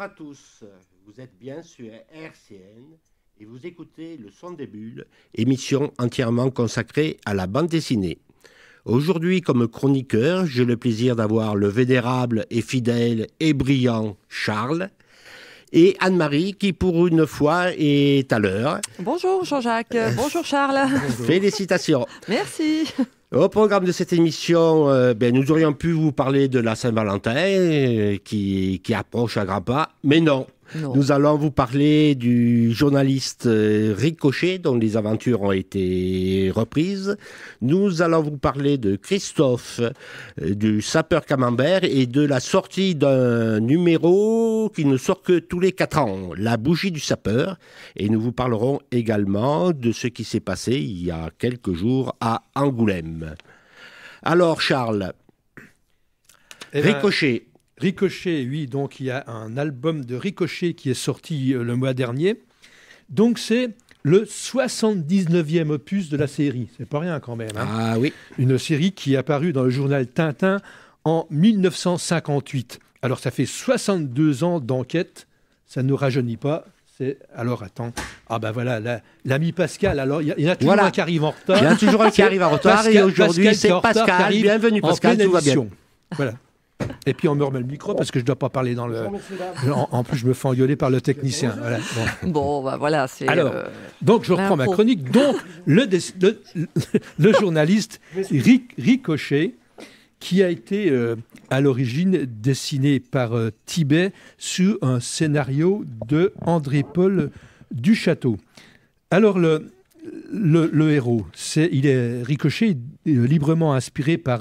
Bonjour à tous, vous êtes bien sur RCN et vous écoutez Le Son des Bulles, émission entièrement consacrée à la bande dessinée. Aujourd'hui, comme chroniqueur, j'ai le plaisir d'avoir le vénérable et fidèle et brillant Charles et Anne-Marie qui, pour une fois, est à l'heure. Bonjour Jean-Jacques, euh, bonjour Charles. Félicitations. Merci. Au programme de cette émission, euh, ben, nous aurions pu vous parler de la Saint-Valentin euh, qui, qui approche à grappa, pas, mais non, nous allons vous parler du journaliste euh, Ricochet dont les aventures ont été reprises. Nous allons vous parler de Christophe, euh, du sapeur camembert et de la sortie d'un numéro qui ne sort que tous les quatre ans, La bougie du sapeur. Et nous vous parlerons également de ce qui s'est passé il y a quelques jours à Angoulême. Alors Charles, eh ben, Ricochet, Ricochet, oui, donc il y a un album de Ricochet qui est sorti euh, le mois dernier. Donc c'est le 79e opus de la série. C'est pas rien quand même. Hein. ah oui. Une série qui est apparue dans le journal Tintin en 1958. Alors ça fait 62 ans d'enquête. Ça ne nous rajeunit pas. C'est alors attends. Ah ben bah voilà, l'ami Pascal. Alors il y, en a toujours un qui arrive en retard. Il y a toujours un qui arrive en retard. et aujourd'hui c'est Pascal. Pascal. Bienvenue Pascal. Tout va bien. Voilà. Et puis on me remet le micro parce que je ne dois pas parler dans le. En, plus, je me fais engueuler par le technicien. Bon. ben voilà. C'est Alors, euh, donc je ben, reprends ma chronique. Donc, le, le, journaliste Ricochet, qui a été euh, à l'origine dessiné par euh, Tibet sur un scénario de André-Paul du Château. Alors, le. Le, héros. il est ricochet, librement inspiré par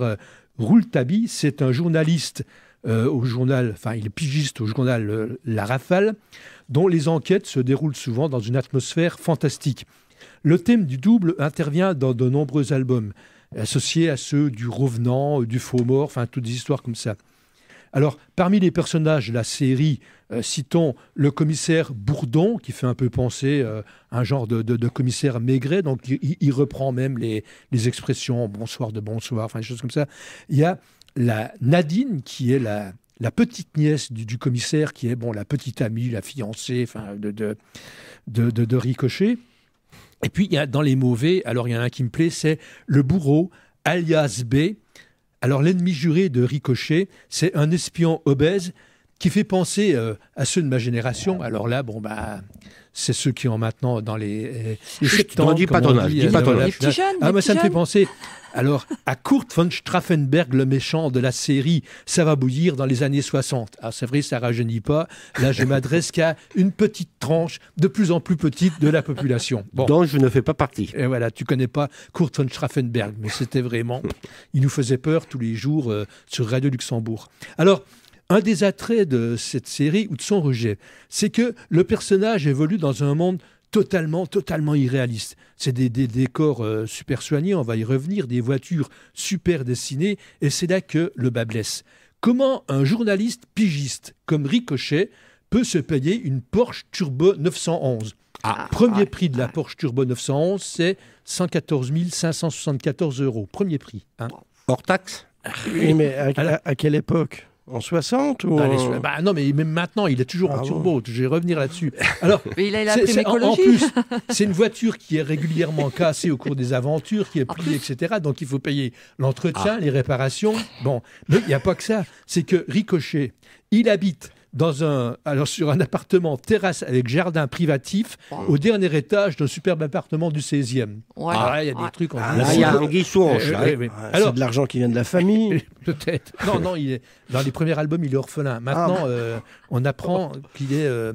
Rouletabille, c'est un journaliste euh, au journal, enfin il est pigiste au journal euh, La Rafale, dont les enquêtes se déroulent souvent dans une atmosphère fantastique. Le thème du double intervient dans de nombreux albums, associés à ceux du Revenant, euh, du Faux Mort, enfin toutes des histoires comme ça. Alors, parmi les personnages de la série, euh, citons le commissaire Bourdon, qui fait un peu penser à euh, un genre de, commissaire maigret, donc il, reprend même les, expressions bonsoir de bonsoir, enfin des choses comme ça. Il y a la Nadine, qui est la, petite nièce du, commissaire, qui est bon, la petite amie, la fiancée de, de Ricochet. Et puis, il y a dans les mauvais, alors il y en a un qui me plaît, c'est le bourreau, alias B, alors l'ennemi juré de Ricochet, c'est un espion obèse qui fait penser euh, à ceux de ma génération. Alors là, bon, bah, c'est ceux qui ont maintenant dans les, les septembre, dit euh, patronage, dit, dit patronage. Les ah, mais ça me fait penser. Alors, à Kurt von Straffenberg, le méchant de la série Ça va bouillir dans les années 60. Ah, c'est vrai, ça rajeunit pas. Là, je m'adresse qu'à une petite tranche de plus en plus petite de la population. Dont je ne fais pas partie. Et voilà, tu connais pas Kurt von Straffenberg, mais c'était vraiment. Il nous faisait peur tous les jours euh, sur Radio Luxembourg. Alors, un des attraits de cette série ou de son rejet, c'est que le personnage évolue dans un monde totalement, totalement irréaliste. C'est des, décors euh, super soignés, on va y revenir, des voitures super dessinées, et c'est là que le bas blesse. Comment un journaliste pigiste comme Ricochet peut se payer une Porsche Turbo 911 ah, Premier prix de la Porsche Turbo 911, c'est 114 574 euros. Premier prix. Hein. Hors taxe Oui, mais à quelle époque en 60 ou bah, bah, non, mais maintenant, il est toujours en ah turbo. Je vais revenir là-dessus. Alors, mais en, plus, c'est une voiture qui est régulièrement cassée au cours des aventures, qui est pliée, etc. Donc, il faut payer l'entretien, ah. les réparations. Bon, mais il n'y a pas que ça. C'est que Ricochet, il habite dans un, alors sur un appartement terrasse avec jardin privatif au dernier étage d'un superbe appartement du 16e. Ah, il y a des ah. trucs. En ah, il y a un euh, C'est de l'argent qui vient de la famille. Peut-être. Non, non, il est, dans les premiers albums, il est orphelin. Ah. Maintenant, euh, on apprend qu'il est. Euh,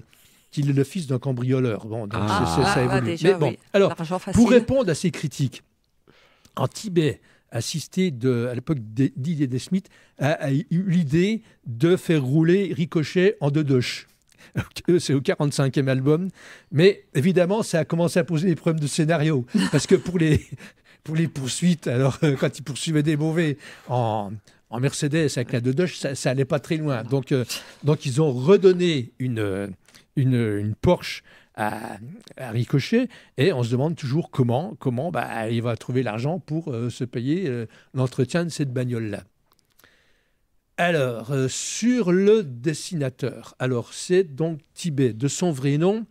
qu'il est le fils d'un cambrioleur. Bon, donc ça évolue. Mais bon, alors, pour répondre à ces critiques, en Tibet, assisté de, à l'époque d'Idée des Smith, a, eu l'idée de faire rouler Ricochet en deux douches c'est au 45e album. Mais évidemment, ça a commencé à poser des problèmes de scénario. Parce que pour les, pour les poursuites, alors euh, quand ils poursuivaient des mauvais en, Mercedes avec la Dodoche, ça, ça allait pas très loin. Donc, euh, donc ils ont redonné une, euh, une, une Porsche à, Ricochet, ricocher et on se demande toujours comment, comment bah, il va trouver l'argent pour euh, se payer euh, l'entretien de cette bagnole-là. Alors, euh, sur le dessinateur, alors c'est donc Tibet, de son vrai nom,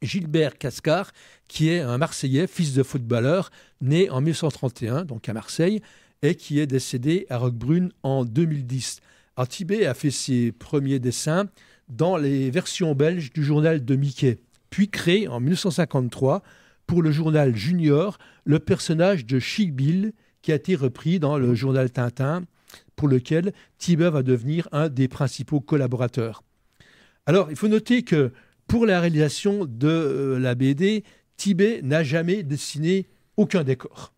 Gilbert Cascar, qui est un Marseillais, fils de footballeur, né en 1931, donc à Marseille, et qui est décédé à Roquebrune en 2010. Alors, Tibet a fait ses premiers dessins dans les versions belges du journal de Mickey, puis créé en 1953 pour le journal Junior le personnage de Chic Bill qui a été repris dans le journal Tintin, pour lequel Tibet va devenir un des principaux collaborateurs. Alors, il faut noter que pour la réalisation de euh, la BD, Tibet n'a jamais dessiné aucun décor.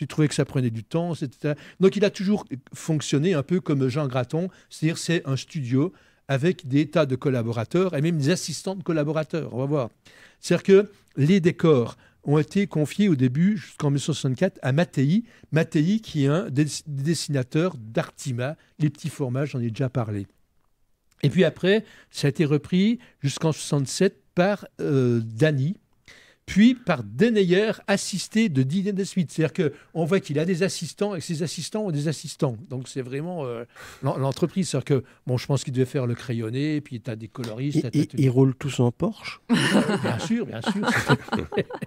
Il trouvait que ça prenait du temps, etc. Donc il a toujours fonctionné un peu comme Jean Graton, c'est-à-dire c'est un studio avec des tas de collaborateurs et même des assistantes de collaborateurs. On va voir. C'est-à-dire que les décors ont été confiés au début, jusqu'en 1964, à Mattei. Mattei, qui est un des d'Artima, les petits formats, j'en ai déjà parlé. Et puis après, ça a été repris jusqu'en 1967 par euh, Dani puis par Deneyer assisté de Dean suite C'est-à-dire qu'on voit qu'il a des assistants et que ses assistants ont des assistants. Donc c'est vraiment euh, l'entreprise. C'est-à-dire que, bon, je pense qu'il devait faire le crayonné, puis tu as des coloristes. Et, Ils roulent tous en Porsche Bien sûr, bien sûr.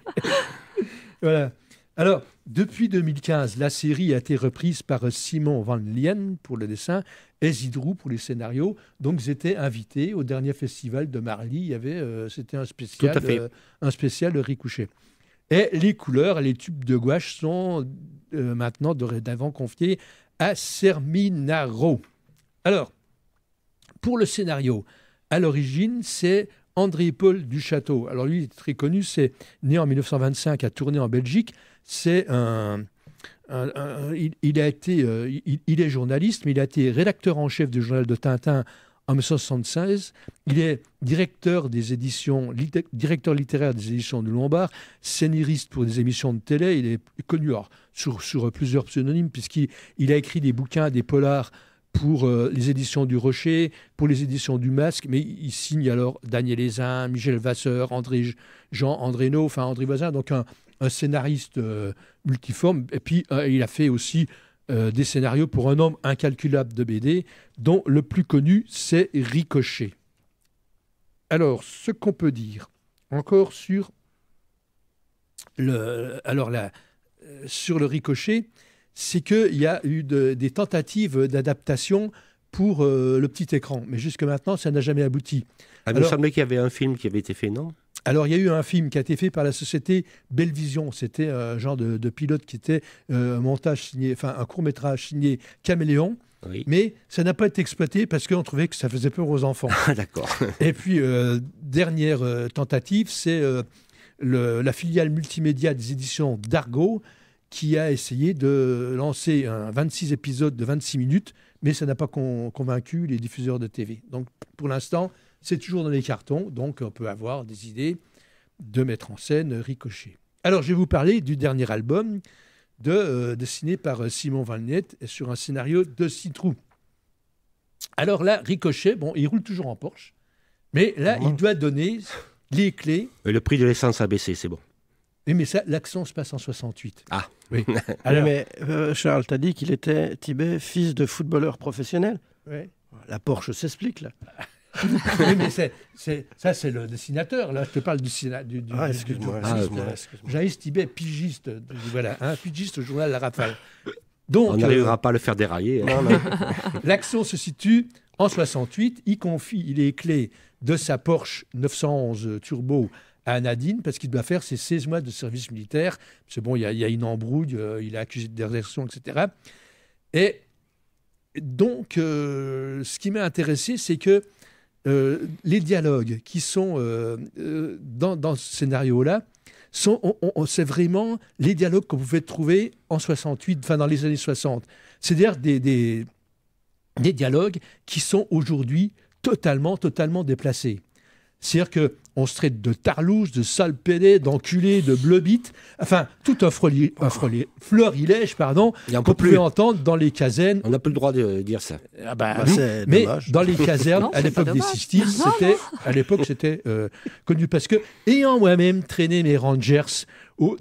voilà. Alors, depuis 2015, la série a été reprise par Simon Van Lien pour le dessin et pour les scénarios. Donc, ils étaient invités au dernier festival de Marly. Il y avait, euh, c'était un spécial, euh, un spécial Et les couleurs les tubes de gouache sont euh, maintenant dorénavant confiés à Serminaro. Alors, pour le scénario, à l'origine, c'est André-Paul Duchâteau. Alors lui, il est très connu, c'est né en 1925 à Tournai en Belgique. C'est un, il, a été, euh, il, est journaliste, mais il a été rédacteur en chef du journal de Tintin en 1976. Il est directeur des éditions, directeur littéraire des éditions de Lombard, scénariste pour des émissions de télé. Il est connu sur, sur plusieurs pseudonymes puisqu'il a écrit des bouquins, des polars pour euh, les éditions du Rocher, pour les éditions du Masque, mais il signe alors Daniel Hézin, Michel Vasseur, André Jean, André enfin André Voisin, donc un, scénariste euh, multiforme. Et puis euh, il a fait aussi des scénarios pour un homme incalculable de BD, dont le plus connu, c'est Ricochet. Alors, ce qu'on peut dire encore sur le, alors sur le Ricochet, c'est qu'il y a eu des tentatives d'adaptation pour euh, le petit écran. Mais jusque maintenant, ça n'a jamais abouti. Ah, il me semblait qu'il y avait un film qui avait été fait, non alors, il y a eu un film qui a été fait par la société vision C'était un genre de, pilote qui était euh, un montage signé, un court métrage signé Caméléon. Mais ça n'a pas été exploité parce qu'on trouvait que ça faisait peur aux enfants. Ah, d'accord. Et puis, euh, dernière tentative, c'est la filiale multimédia des éditions d'Argo qui a essayé de lancer un 26 épisodes de 26 minutes, mais ça n'a pas convaincu les diffuseurs de TV. Donc pour l'instant, c'est toujours dans les cartons, donc on peut avoir des idées de mettre en scène euh, Ricochet. Alors je vais vous parler du dernier album de, euh, dessiné par euh, Simon Valnette sur un scénario de Citrou. Alors là, Ricochet, bon, il roule toujours en Porsche, mais là, ah il doit donner les clés. le prix de l'essence a baissé, c'est bon. Oui, mais ça, l'action se passe en 68. Ah, oui. Alors, mais euh, Charles, t'as dit qu'il était Tibet, fils de footballeur professionnel. Oui. La Porsche s'explique, là. oui, mais c'est, ça, c'est le dessinateur. Là, je te parle du. du, ah, excuse-moi. Jaïs Tibet, pigiste. Voilà, un hein, pigiste au journal La Rafale. Donc, on euh, n'arrivera pas à le faire dérailler. Hein. L'action se situe en 68. Il confie, il est clé de sa Porsche 911 Turbo à Nadine parce qu'il doit faire ses 16 mois de service militaire. C'est bon, il y, a, une embrouille, euh, il est accusé de désertion, etc. Et donc, euh, ce qui m'a intéressé, c'est que euh, les dialogues qui sont dans, ce scénario-là, c'est vraiment les dialogues que vous pouvez trouver en 68, enfin dans les années 60. C'est-à-dire des, des dialogues qui sont aujourd'hui totalement, totalement déplacés. C'est-à-dire que on traite de tarlouche, de sale pédé, d'enculé, de bleubite, enfin tout un, fleurilège pardon, qu'on plus entendre dans les casernes. On n'a pas le droit de euh, dire ça. Ah, bah, ah mais dans les casernes, à l'époque des 60 c'était à l'époque c'était euh, connu parce que ayant moi-même traîné mes Rangers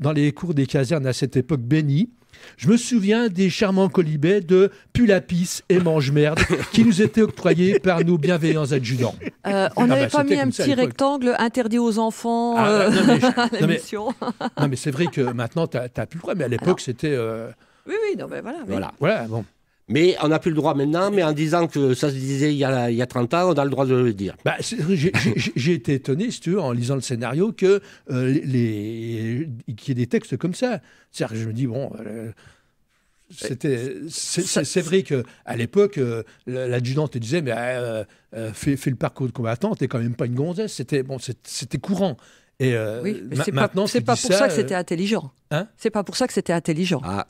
dans les cours des casernes à cette époque bénie, je me souviens des charmants colibets de Pulapis et Mange-Merde qui nous étaient octroyés par nos bienveillants adjudants. Euh, on n'avait ah, bah, pas mis un petit rectangle interdit aux enfants ah, non, mais, euh, Non, mais, c'est vrai que maintenant, tu n'as plus le droit, mais à l'époque, c'était. Euh, oui, oui, non, mais voilà. Voilà, voilà, bon. Mais on n'a plus le droit maintenant, mais en disant que ça se disait il y a, il y 30 ans, on a le droit de le dire. Bah, J'ai été étonné, si tu veux, en lisant le scénario, que euh, les, qu'il y ait des textes comme ça. cest que je me dis, bon... Euh, c'était, c'est, vrai qu'à l'époque, euh, l'adjudante disait, mais fais, le parcours de combattant, t'es quand même pas une gonzesse. C'était, bon, c'était courant. Et maintenant, c'est pas, pour ça, que c'était intelligent. Hein c'est pas pour ça que c'était intelligent. Ah.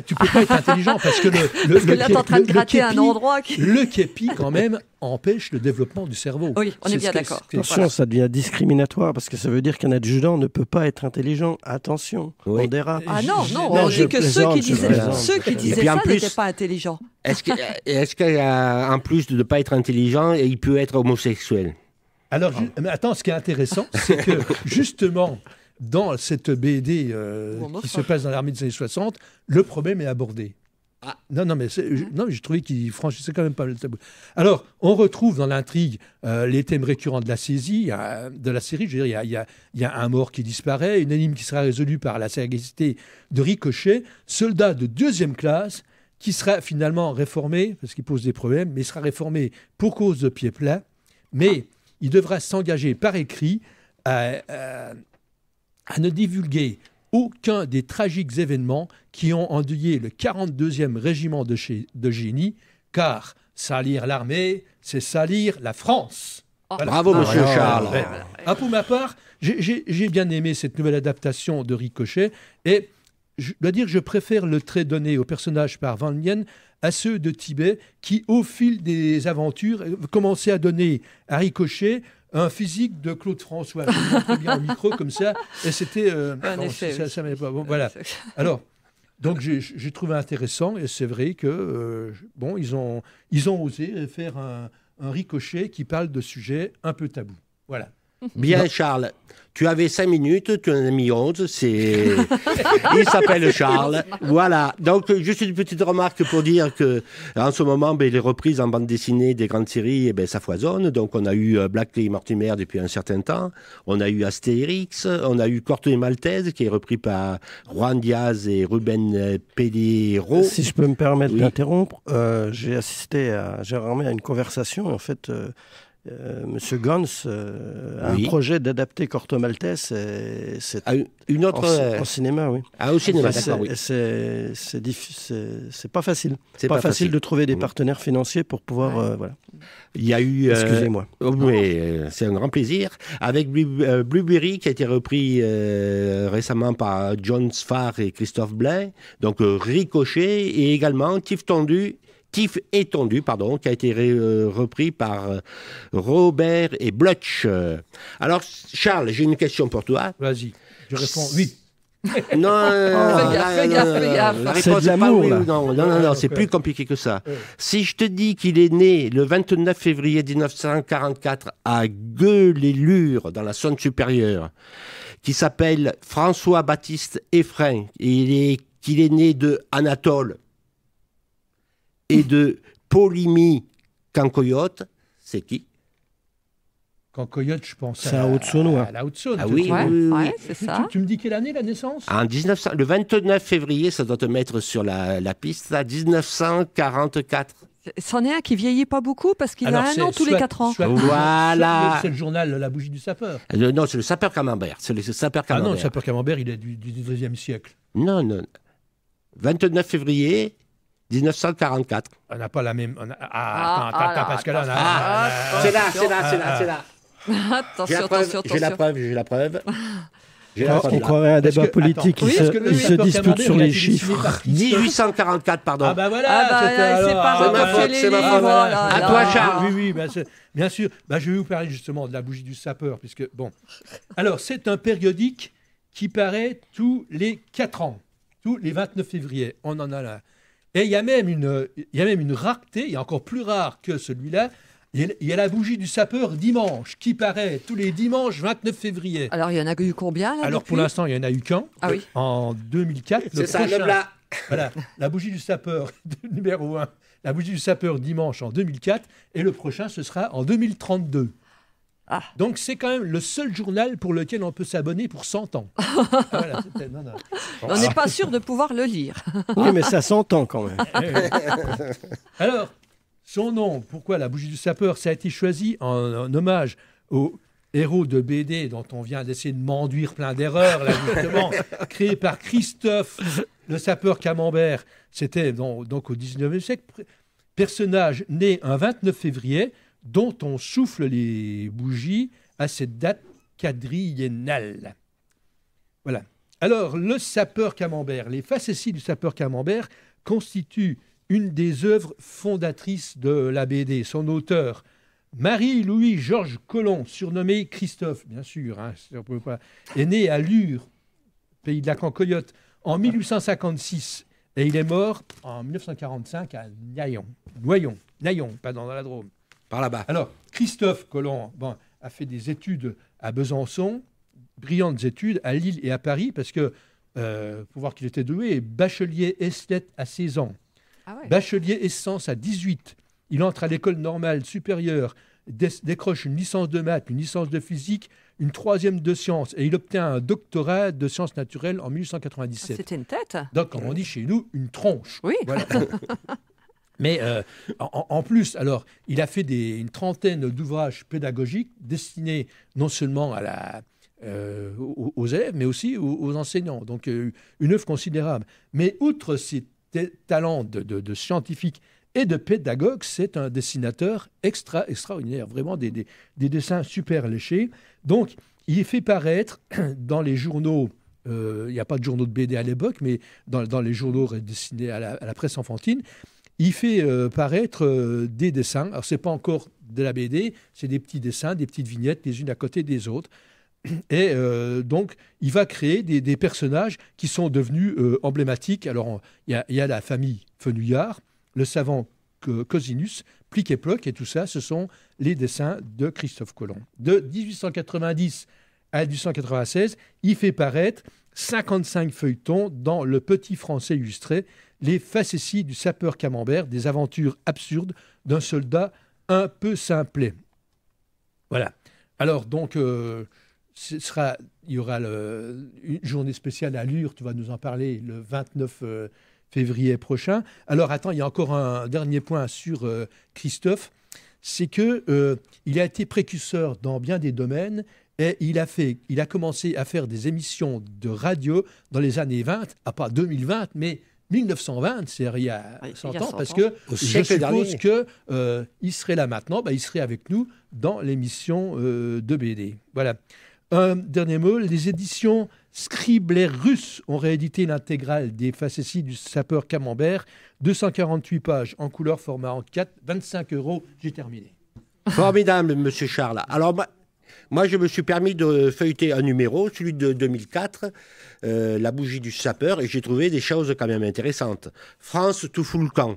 Tu bah, tu peux pas être intelligent parce que le, le, que le en train de gratter un endroit le képi quand même empêche le développement du cerveau. Oui, on est, bien d'accord. Attention, ça devient discriminatoire parce que ça veut dire qu'un adjudant ne peut pas être intelligent. Attention, on dérape. Ah non, non, on dit que ceux qui disaient, ceux qui disaient ça n'étaient pas intelligents. Est-ce qu'il est a un euh, plus de ne pas être intelligent, et il peut être homosexuel Alors, attends, ce qui est intéressant, c'est que justement, dans cette BD euh, qui se passe dans l'armée des années 60, le problème est abordé. Ah. Non, non, mais mmh. non, j'ai trouvé qu'il franchissait quand même pas le tabou. Alors, on retrouve dans l'intrigue euh, les thèmes récurrents de la saisie, de la série. Je veux dire, il y, a, un mort qui disparaît, une énigme qui sera résolue par la sagacité de Ricochet, soldat de deuxième classe qui sera finalement réformé, parce qu'il pose des problèmes, mais sera réformé pour cause de pied plat, mais ah. il devra s'engager par écrit à à ne divulguer aucun des tragiques événements qui ont endeuillé le 42e régiment de, génie, car salir l'armée, c'est salir la France. Oh. Bravo, ah, monsieur Charles. Ah, pour ma part, j'ai bien aimé cette nouvelle adaptation de Ricochet et je dois dire que je préfère le trait donné au personnage par Van Lien à ceux de Tibet qui, au fil des aventures, euh, commençaient à donner à Ricochet un physique de Claude François. Je bien au micro comme ça. Et c'était. Euh, bon, ça, pas. Bon, voilà. Alors. Donc j'ai trouvé intéressant et c'est vrai que euh, bon ils ont ils ont osé faire un, un ricochet qui parle de sujets un peu tabous. Voilà. Bien, Charles. Tu avais 5 minutes, tu en as mis 11. C'est... Il s'appelle Charles. Voilà. Donc, juste une petite remarque pour dire que, en ce moment, ben, les reprises en bande dessinée des grandes séries, eh ben, ça foisonne. Donc, on a eu euh, Blackley et Mortimer depuis un certain temps. On a eu Astérix. On a eu Corto et Maltese, qui est repris par Juan Diaz et Ruben euh, Pediro. Si je peux me permettre d'interrompre, euh, j'ai assisté à, j'ai à une conversation, en fait. Euh, Monsieur Gans euh, a un projet d'adapter Corto Maltese. Euh, c'est une autre en, cinéma, au cinéma, c'est, d'accord. Oui. C'est, c'est, c'est pas facile. C'est pas, facile, de trouver des mmh. partenaires financiers pour pouvoir. voilà. Il y a eu. Excusez-moi. Oh, oui, c'est un grand plaisir. Avec Blueberry qui a été repris récemment par John Sfar et Christophe Blain. Donc Ricochet et également Tif Tendu Tif étendu, pardon, qui a été euh, repris par euh, Robert et Blutch. Alors, Charles, j'ai une question pour toi. Vas-y, je réponds oui. Non, euh, c'est Non, non, non, c'est plus compliqué que ça. Si je te dis qu'il est né le 29 février 1944 à gueux les dans la Somme supérieure, qui s'appelle François-Baptiste effrain et il qu'il est né de Anatole, et de Polymie Cancoyote, c'est qui Cancoyote, je pense. C'est à, à haute À Ah oui, c'est ça. Tu, me dis quelle année la naissance en Le 29 février, ça doit te mettre sur la, la piste, là, 1944. C'en est un qui vieillit pas beaucoup parce qu'il a un an tous les 4 ans. voilà. C'est le journal La bougie du sapeur. Euh, non, c'est le sapeur camembert. le sapeur camembert. Ah non, le sapeur camembert, il est du, du e siècle. Non, non. 29 février, 1944. On n'a pas la même. Ah, ah, attends, attends, ah, parce que là, on a. c'est là, c'est là, c'est là, c'est là. Attention, attention, J'ai la preuve, j'ai la preuve. Alors, on croirait à un débat politique. Attends, se, se dispute sur les chiffres. 1844, pardon. Ah ben voilà, ah bah, euh, c'est pas ah, C'est ma faute. à toi, Charles. Oui, oui, bah, bien sûr. je vais vous parler justement de la bougie du sapeur, puisque bon. Alors, c'est un périodique qui paraît tous les 4 ans, tous les 29 février. On en a là. Et il y a même une, il y a même une rareté, il y a encore plus rare que celui-là, il y a la bougie du sapeur dimanche, qui paraît tous les dimanches 29 février. Alors, il y en a eu combien là, Alors, pour l'instant, il y en a eu qu'un. Ah oui. Euh, en 2004. C'est ça, prochain, là. Voilà, la bougie du sapeur numéro 1. La bougie du sapeur dimanche en 2004. Et le prochain, ce sera en 2032. Ah. Donc, c'est quand même le seul journal pour lequel on peut s'abonner pour 100 ans. Ah, on n'est pas sûr de pouvoir le lire. Oui, mais ça s'entend quand même. Eh Alors, son nom, pourquoi la bougie du sapeur, ça a été choisi en, hommage au héros de BD dont on vient d'essayer de m'enduire plein d'erreurs, créé par Christophe le sapeur Camembert. C'était donc au 19e siècle. Personnage né un 29 février, dont on souffle les bougies à cette date quadriennale. Voilà. Alors, le sapeur camembert, les facéties du sapeur camembert constituent une des œuvres fondatrices de la BD. Son auteur, Marie-Louis-Georges Colomb, surnommé Christophe, bien sûr, hein, est né à Lure, pays de la Camp-Coyote, en 1856 et il est mort en 1945 à Nayon. Noyon, Nayon, pas dans la Drôme là-bas. Alors, Christophe Colomb a fait des études à Besançon, brillantes études à Lille et à Paris, parce que, pour euh, voir qu'il était doué, bachelier esthète à 16 ans, ah bachelier essence à 18. Il entre à l'école normale supérieure, décroche une licence de maths, une licence de physique, une troisième de sciences, et il obtient un doctorat de sciences naturelles en 1897. Ah, c'était une tête Donc, comme on dit chez nous, une tronche. Oui. Voilà. Mais euh, en, plus, alors, il a fait une trentaine d'ouvrages pédagogiques destinés non seulement à la, euh, aux, élèves, mais aussi aux, enseignants. Donc, euh, une œuvre considérable. Mais outre ses talents de, scientifique et de pédagogue, c'est un dessinateur extra, extraordinaire, vraiment des, dessins super léchés. Donc, il est fait paraître dans les journaux il n'y a pas de journaux de BD à l'époque, mais dans, les journaux destinés à la presse enfantine, il fait euh, paraître euh, des dessins. Alors, ce n'est pas encore de la BD, c'est des petits dessins, des petites vignettes, les unes à côté des autres. Et euh, donc, il va créer des, personnages qui sont devenus emblématiques. Alors, il y, a la famille Fenouillard, le savant Cosinus, plique, et Ploc, et tout ça, ce sont les dessins de Christophe Colomb. De 1890 à 1896, il fait paraître 55 feuilletons dans Le Petit Français illustré, les facéties du sapeur camembert, des aventures absurdes d'un soldat un peu simplé. Voilà. Alors, donc, euh, ce il y aura une journée spéciale à Lure, tu vas nous en parler le 29 euh, février prochain. Alors, attends, il y a encore un dernier point sur euh, Christophe c'est que il a été précurseur dans bien des domaines et il a fait, il a commencé à faire des émissions de radio dans les années 20, à ah, pas 2020, mais 1920, c'est il y a 100 ans, parce que je suppose que euh, il serait là maintenant, bah, il serait avec nous dans l'émission euh, de BD. Voilà. Un dernier mot, les éditions Scribler russes ont réédité l'intégrale des facéties du sapeur Camembert, 248 pages en couleur format en 4, 25 euros, j'ai terminé. Formidable, monsieur Charles. Alors, moi, je me suis permis de feuilleter un numéro, celui de 2004, euh, La bougie du sapeur, et j'ai trouvé des choses quand même intéressantes. France tout fout le camp.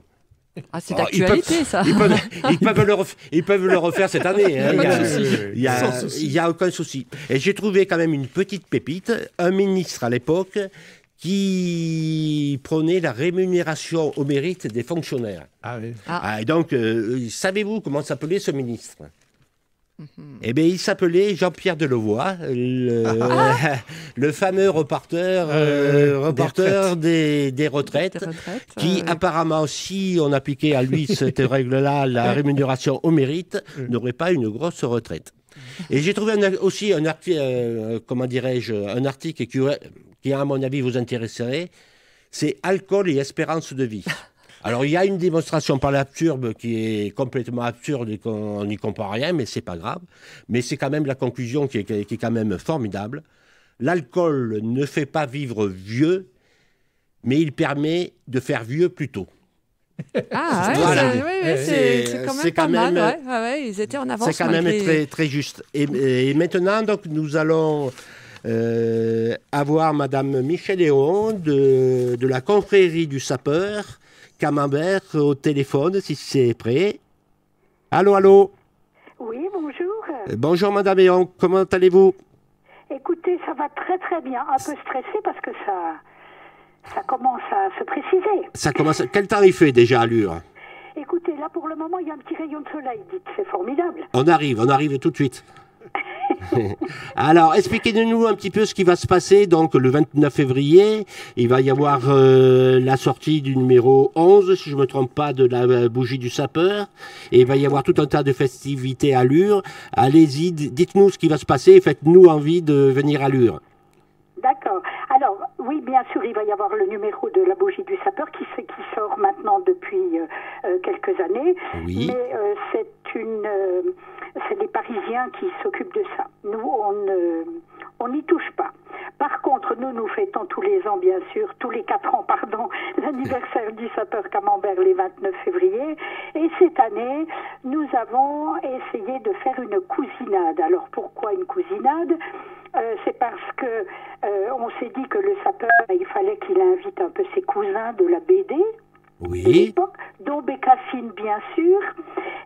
Ah, c'est ah, d'actualité, ça. Ils peuvent, ils, le refaire, cette année. Hein. Il n'y a, aucun souci. Et j'ai trouvé quand même une petite pépite. Un ministre à l'époque qui prenait la rémunération au mérite des fonctionnaires. Ah oui. Ah. Ah, donc, euh, savez-vous comment s'appelait ce ministre Mhm. Eh bien, il s'appelait Jean-Pierre Delevoye, le, ah. le fameux reporter, euh, euh, reporter des, retraites. qui apparemment, si on appliquait à lui cette règle-là, la rémunération au mérite, n'aurait pas une grosse retraite. Et j'ai trouvé aussi un, article, euh, comment dirais-je, un article qui, qui, à mon avis, vous intéresserait, c'est Alcool et espérance de vie. Alors il y a une démonstration par l'absurde qui est complètement absurde et qu'on n'y comprend rien, mais c'est pas grave. Mais c'est quand même la conclusion qui est, quand même formidable. L'alcool ne fait pas vivre vieux, mais il permet de faire vieux plus tôt. Ah, c'est, c'est, quand même ils étaient en avance. C'est quand même très, juste. Et, maintenant, donc, nous allons euh, avoir Madame Michel Léon de, de, la confrérie du sapeur Camembert au téléphone, si c'est prêt. Allô, allô Oui, bonjour. Euh, bonjour, Madame Eon, comment allez-vous Écoutez, ça va très très bien. Un peu stressé parce que ça, ça commence à se préciser. Ça commence. À... Quel tarif est déjà à Écoutez, là pour le moment, il y a un petit rayon de soleil, dites. C'est formidable. On arrive, on arrive tout de suite. Alors, expliquez-nous un petit peu ce qui va se passer. Donc, le 29 février, il va y avoir euh, la sortie du numéro 11, si je ne me trompe pas, de la euh, bougie du sapeur. Et il va y avoir tout un tas de festivités à Lure. Allez-y, dites-nous ce qui va se passer et faites-nous envie de venir à Lure. D'accord. Alors, oui, bien sûr, il va y avoir le numéro de la bougie du sapeur qui, sort maintenant depuis euh, quelques années. Oui. Mais c'est une c'est les Parisiens qui s'occupent de ça. Nous, on ne on n'y touche pas. Par contre, nous, nous fêtons tous les ans, bien sûr, tous les quatre ans, pardon, l'anniversaire du sapeur camembert les 29 février. Et cette année, nous avons essayé de faire une cousinade. Alors, pourquoi une cousinade euh, c'est parce que euh, on s'est dit que le sapeur, il fallait qu'il invite un peu ses cousins de la BD, oui. dont Bécassine, bien sûr.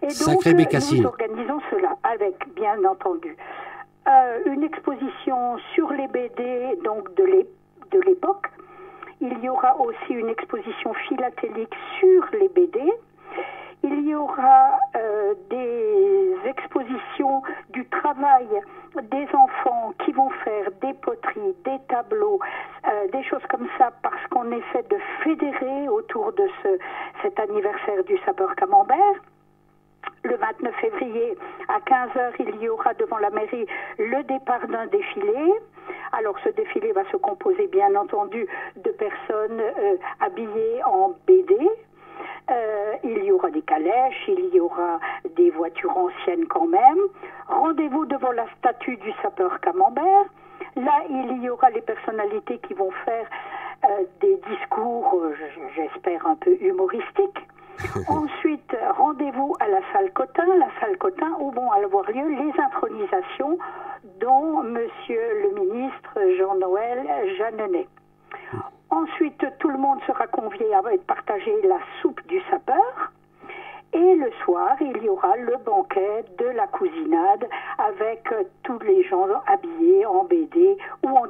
Et Sacré donc, euh, nous organisons cela avec, bien entendu, euh, une exposition sur les BD donc de l'époque. Il y aura aussi une exposition philatélique sur les BD. Il y aura euh, des expositions du travail des enfants qui vont faire des poteries, des tableaux, euh, des choses comme ça, parce qu'on essaie de fédérer autour de cet anniversaire du sapeur camembert. Le 29 février, à 15h, il y aura devant la mairie le départ d'un défilé. Alors ce défilé va se composer bien entendu de personnes euh, habillées en BD, euh, il y aura des calèches, il y aura des voitures anciennes quand même. Rendez-vous devant la statue du sapeur camembert. Là, il y aura les personnalités qui vont faire euh, des discours, euh, j'espère, un peu humoristiques. Ensuite, rendez-vous à la salle Cotin. La salle Cotin, où vont avoir lieu les intronisations dont Monsieur le ministre Jean-Noël Jeannenet. Ensuite, tout le monde sera convié à partager la soupe du sapeur. Et le soir, il y aura le banquet de la cousinade avec tous les gens habillés en BD ou en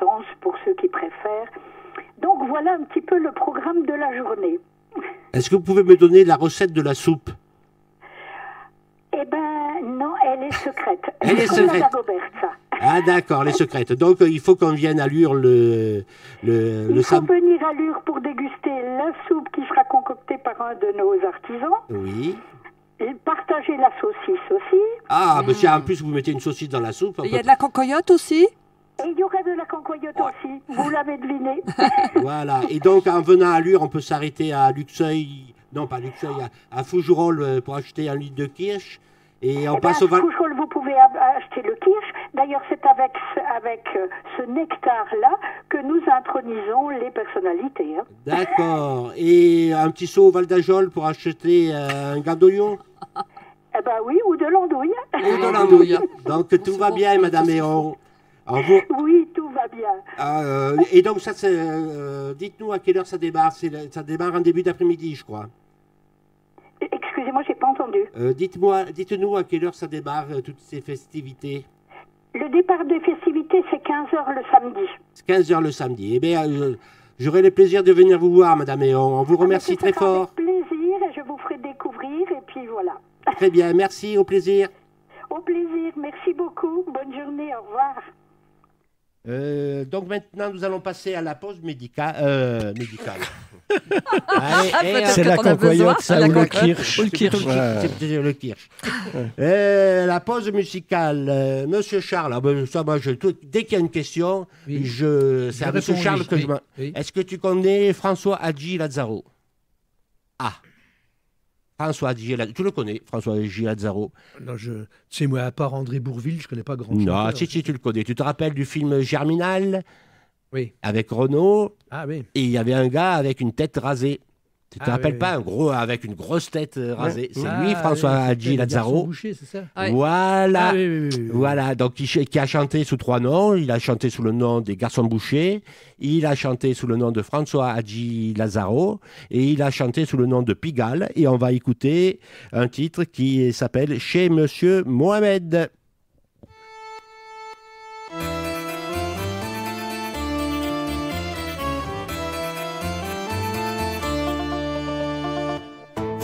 sens, pour ceux qui préfèrent. Donc voilà un petit peu le programme de la journée. Est-ce que vous pouvez me donner la recette de la soupe Eh ben non, elle est secrète. elle est secrète. Ah d'accord, les secrètes. Donc euh, il faut qu'on vienne à Lure le, le, il faut venir à Lure pour déguster la soupe qui sera concoctée par un de nos artisans. Oui. Et partager la saucisse aussi. Ah, bah, mais hmm. si en plus vous mettez une saucisse dans la soupe. Hein, il y a de la cancoyote aussi Et il y aura de la cancoyote aussi, vous l'avez deviné. Voilà. Et donc en venant à Lure, on peut s'arrêter à Luxeuil, non pas Luxeuil, à, à Fougerolles euh, pour acheter un litre de kirsch et eh on ben, passe au Val. vous pouvez acheter le kirsch. D'ailleurs, c'est avec, avec euh, ce nectar-là que nous intronisons les personnalités. Hein. D'accord. Et un petit saut au Val d'Ajol pour acheter euh, un gadouillon Eh ben oui, ou de l'andouille. Ou de l'andouille. Donc tout va bien, Madame Héron. Oui, tout va bien. Ah, euh, et donc, ça, dites-nous à quelle heure ça démarre. Ça démarre en début d'après-midi, je crois. Euh, dites-moi, dites-nous à quelle heure ça démarre, euh, toutes ces festivités Le départ des festivités, c'est 15h le samedi. 15h le samedi. Eh bien, euh, j'aurai le plaisir de venir vous voir, Madame et On vous ah, remercie très fort. Avec plaisir, je vous ferai découvrir, et puis voilà. Très bien, merci, au plaisir. Au plaisir, merci beaucoup. Bonne journée, au revoir. Euh, donc maintenant, nous allons passer à la pause médica euh, médicale. c'est la cancoyote, ça, ou le kirsch. Le kirsch. Le kirsch. la pause musicale. Euh, Monsieur Charles, ah ben, ça, moi, dès qu'il y a une question, je, c'est à Monsieur Charles que je... Oui. Est-ce que tu connais François Adji Lazaro Ah François Gilazzaro, tu le connais, François Gilazzaro Non, je, tu sais, moi, à part André Bourville, je connais pas grand chose. Non, si, tu le connais. Tu te rappelles du film Germinal Oui. Avec Renault Ah oui. Et il y avait un gars avec une tête rasée. Tu te ah rappelles pas, un gros, avec une grosse tête euh, rasée. C'est lui, François ah oui, Hadji Lazzaro. ça voilà. Voilà. Donc, qui, qui, a chanté sous trois noms. Il a chanté sous le nom des Garçons Bouchers. Il a chanté sous le nom de François Hadji Lazzaro. Et il a chanté sous le nom de Pigalle. Et on va écouter un titre qui s'appelle Chez Monsieur Mohamed.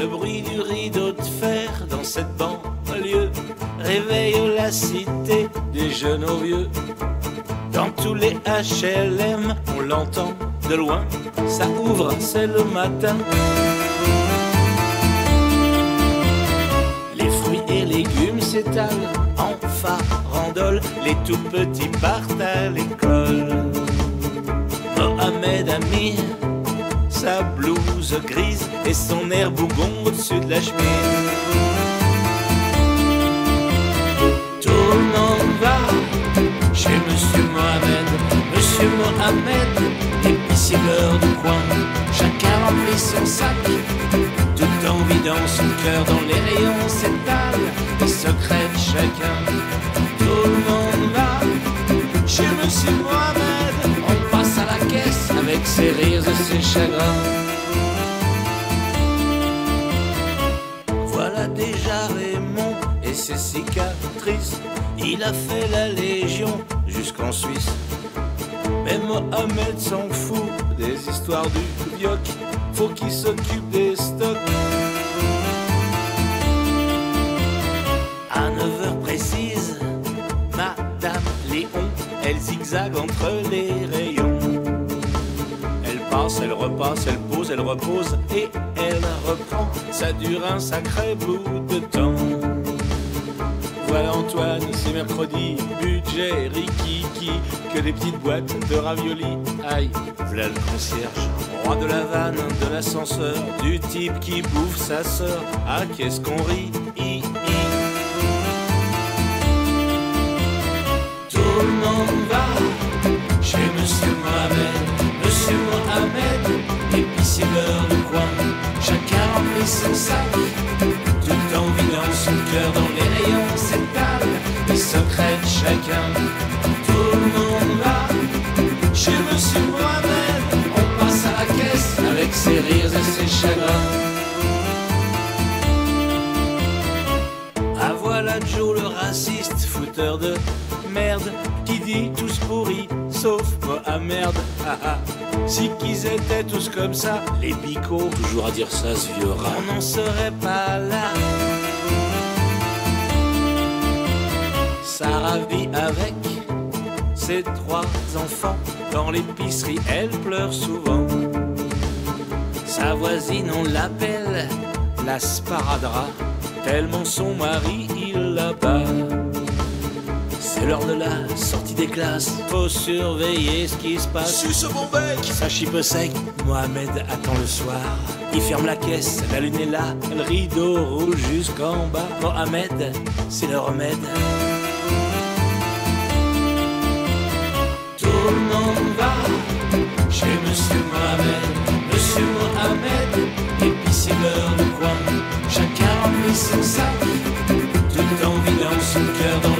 Le bruit du rideau de fer dans cette banlieue réveille la cité des jeunes aux vieux. Dans tous les HLM, on l'entend de loin, ça ouvre, c'est le matin. Les fruits et légumes s'étalent en farandole, les tout petits partent à l'école. Mohamed Amir sa blouse grise et son air bougon au-dessus de la chemise. Tout le monde va chez Monsieur Mohamed, Monsieur Mohamed, gord du coin. Chacun remplit son sac, tout en vidant son cœur dans les rayons s'étalent les secrets de chacun. Tout le monde va chez Monsieur Mohamed avec ses rires et ses chagrins. Voilà déjà Raymond et ses cicatrices. Il a fait la Légion jusqu'en Suisse. Mais Mohamed s'en fout des histoires du bioc. Faut qu'il s'occupe des stocks. À 9 heures précises, Madame Léon, elle zigzague entre les rayons elle repasse, elle pose, elle repose et elle reprend. Ça dure un sacré bout de temps. Voilà Antoine, c'est mercredi, budget, rikiki, que des petites boîtes de ravioli. Aïe, voilà le concierge, roi de la vanne, de l'ascenseur, du type qui bouffe sa sœur. Ah, qu'est-ce qu'on rit et son Tout en vidant son cœur dans les rayons cette table, les secrets chacun. Tout le monde là, chez Monsieur même on passe à la caisse avec ses rires et ses chagrins. Ah voilà Joe le raciste, fouteur de merde, qui dit tout ce pourri, sauf moi à merde. Ah, ah. Si qu'ils étaient tous comme ça, les picots. Toujours à dire ça, ce vieux rat. On n'en serait pas là. Sarah vit avec ses trois enfants. Dans l'épicerie, elle pleure souvent. Sa voisine, on l'appelle la Sparadra, Tellement son mari, il la bat. Et l'heure de la sortie des classes. Faut surveiller ce qui se passe. Suce mon bec. Ça chipe sec. Mohamed attend le soir. Il ferme la caisse. La lune est là. Le rideau roule jusqu'en bas. Mohamed, c'est le remède. Tout le monde va chez Monsieur Mohamed. Monsieur Mohamed, c'est l'heure de coin. Chacun lui son vie Tout en dans son cœur dans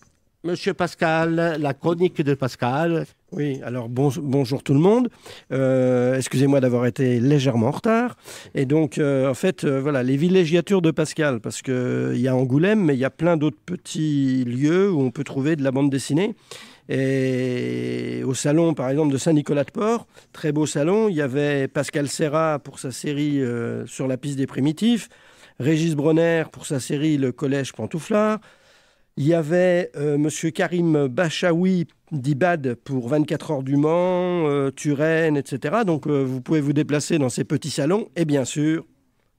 Monsieur Pascal, la chronique de Pascal. Oui, alors bonjour tout le monde. Euh, excusez-moi d'avoir été légèrement en retard. Et donc, euh, en fait, euh, voilà, les villégiatures de Pascal, parce qu'il y a Angoulême, mais il y a plein d'autres petits lieux où on peut trouver de la bande dessinée. Et au salon, par exemple, de Saint-Nicolas-de-Port, très beau salon, il y avait Pascal Serra pour sa série Sur la piste des primitifs, Régis Bronner pour sa série Le collège pantouflard. Il y avait euh, monsieur M. Karim Bachaoui d'Ibad pour 24 heures du Mans, euh, Turenne, etc. Donc euh, vous pouvez vous déplacer dans ces petits salons. Et bien sûr,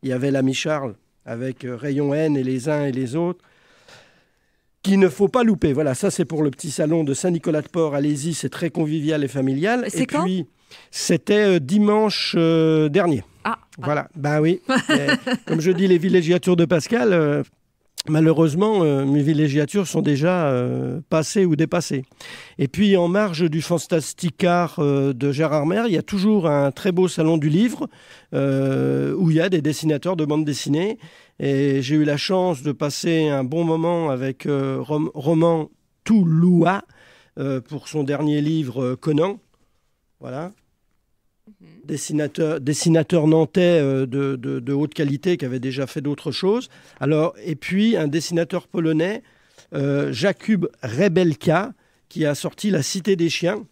il y avait l'ami Charles avec Rayon N et les uns et les autres qu'il ne faut pas louper. Voilà, ça c'est pour le petit salon de Saint-Nicolas-de-Port. Allez-y, c'est très convivial et familial. C'est puis, c'était dimanche dernier. Ah, ah, voilà. Ben oui. comme je dis, les villégiatures de Pascal malheureusement, euh, mes villégiatures sont déjà euh, passées ou dépassées. Et puis, en marge du Fantasticar art euh, de Gérard Mer, il y a toujours un très beau salon du livre où il y a des dessinateurs de bande dessinée. Et j'ai eu la chance de passer un bon moment avec Roman Touloua pour son dernier livre, Conan. Voilà dessinateur, dessinateur nantais euh, de, haute qualité qui avait déjà fait d'autres choses. Alors, et puis un dessinateur polonais, euh, Jakub Rebelka, qui a sorti La Cité des Chiens.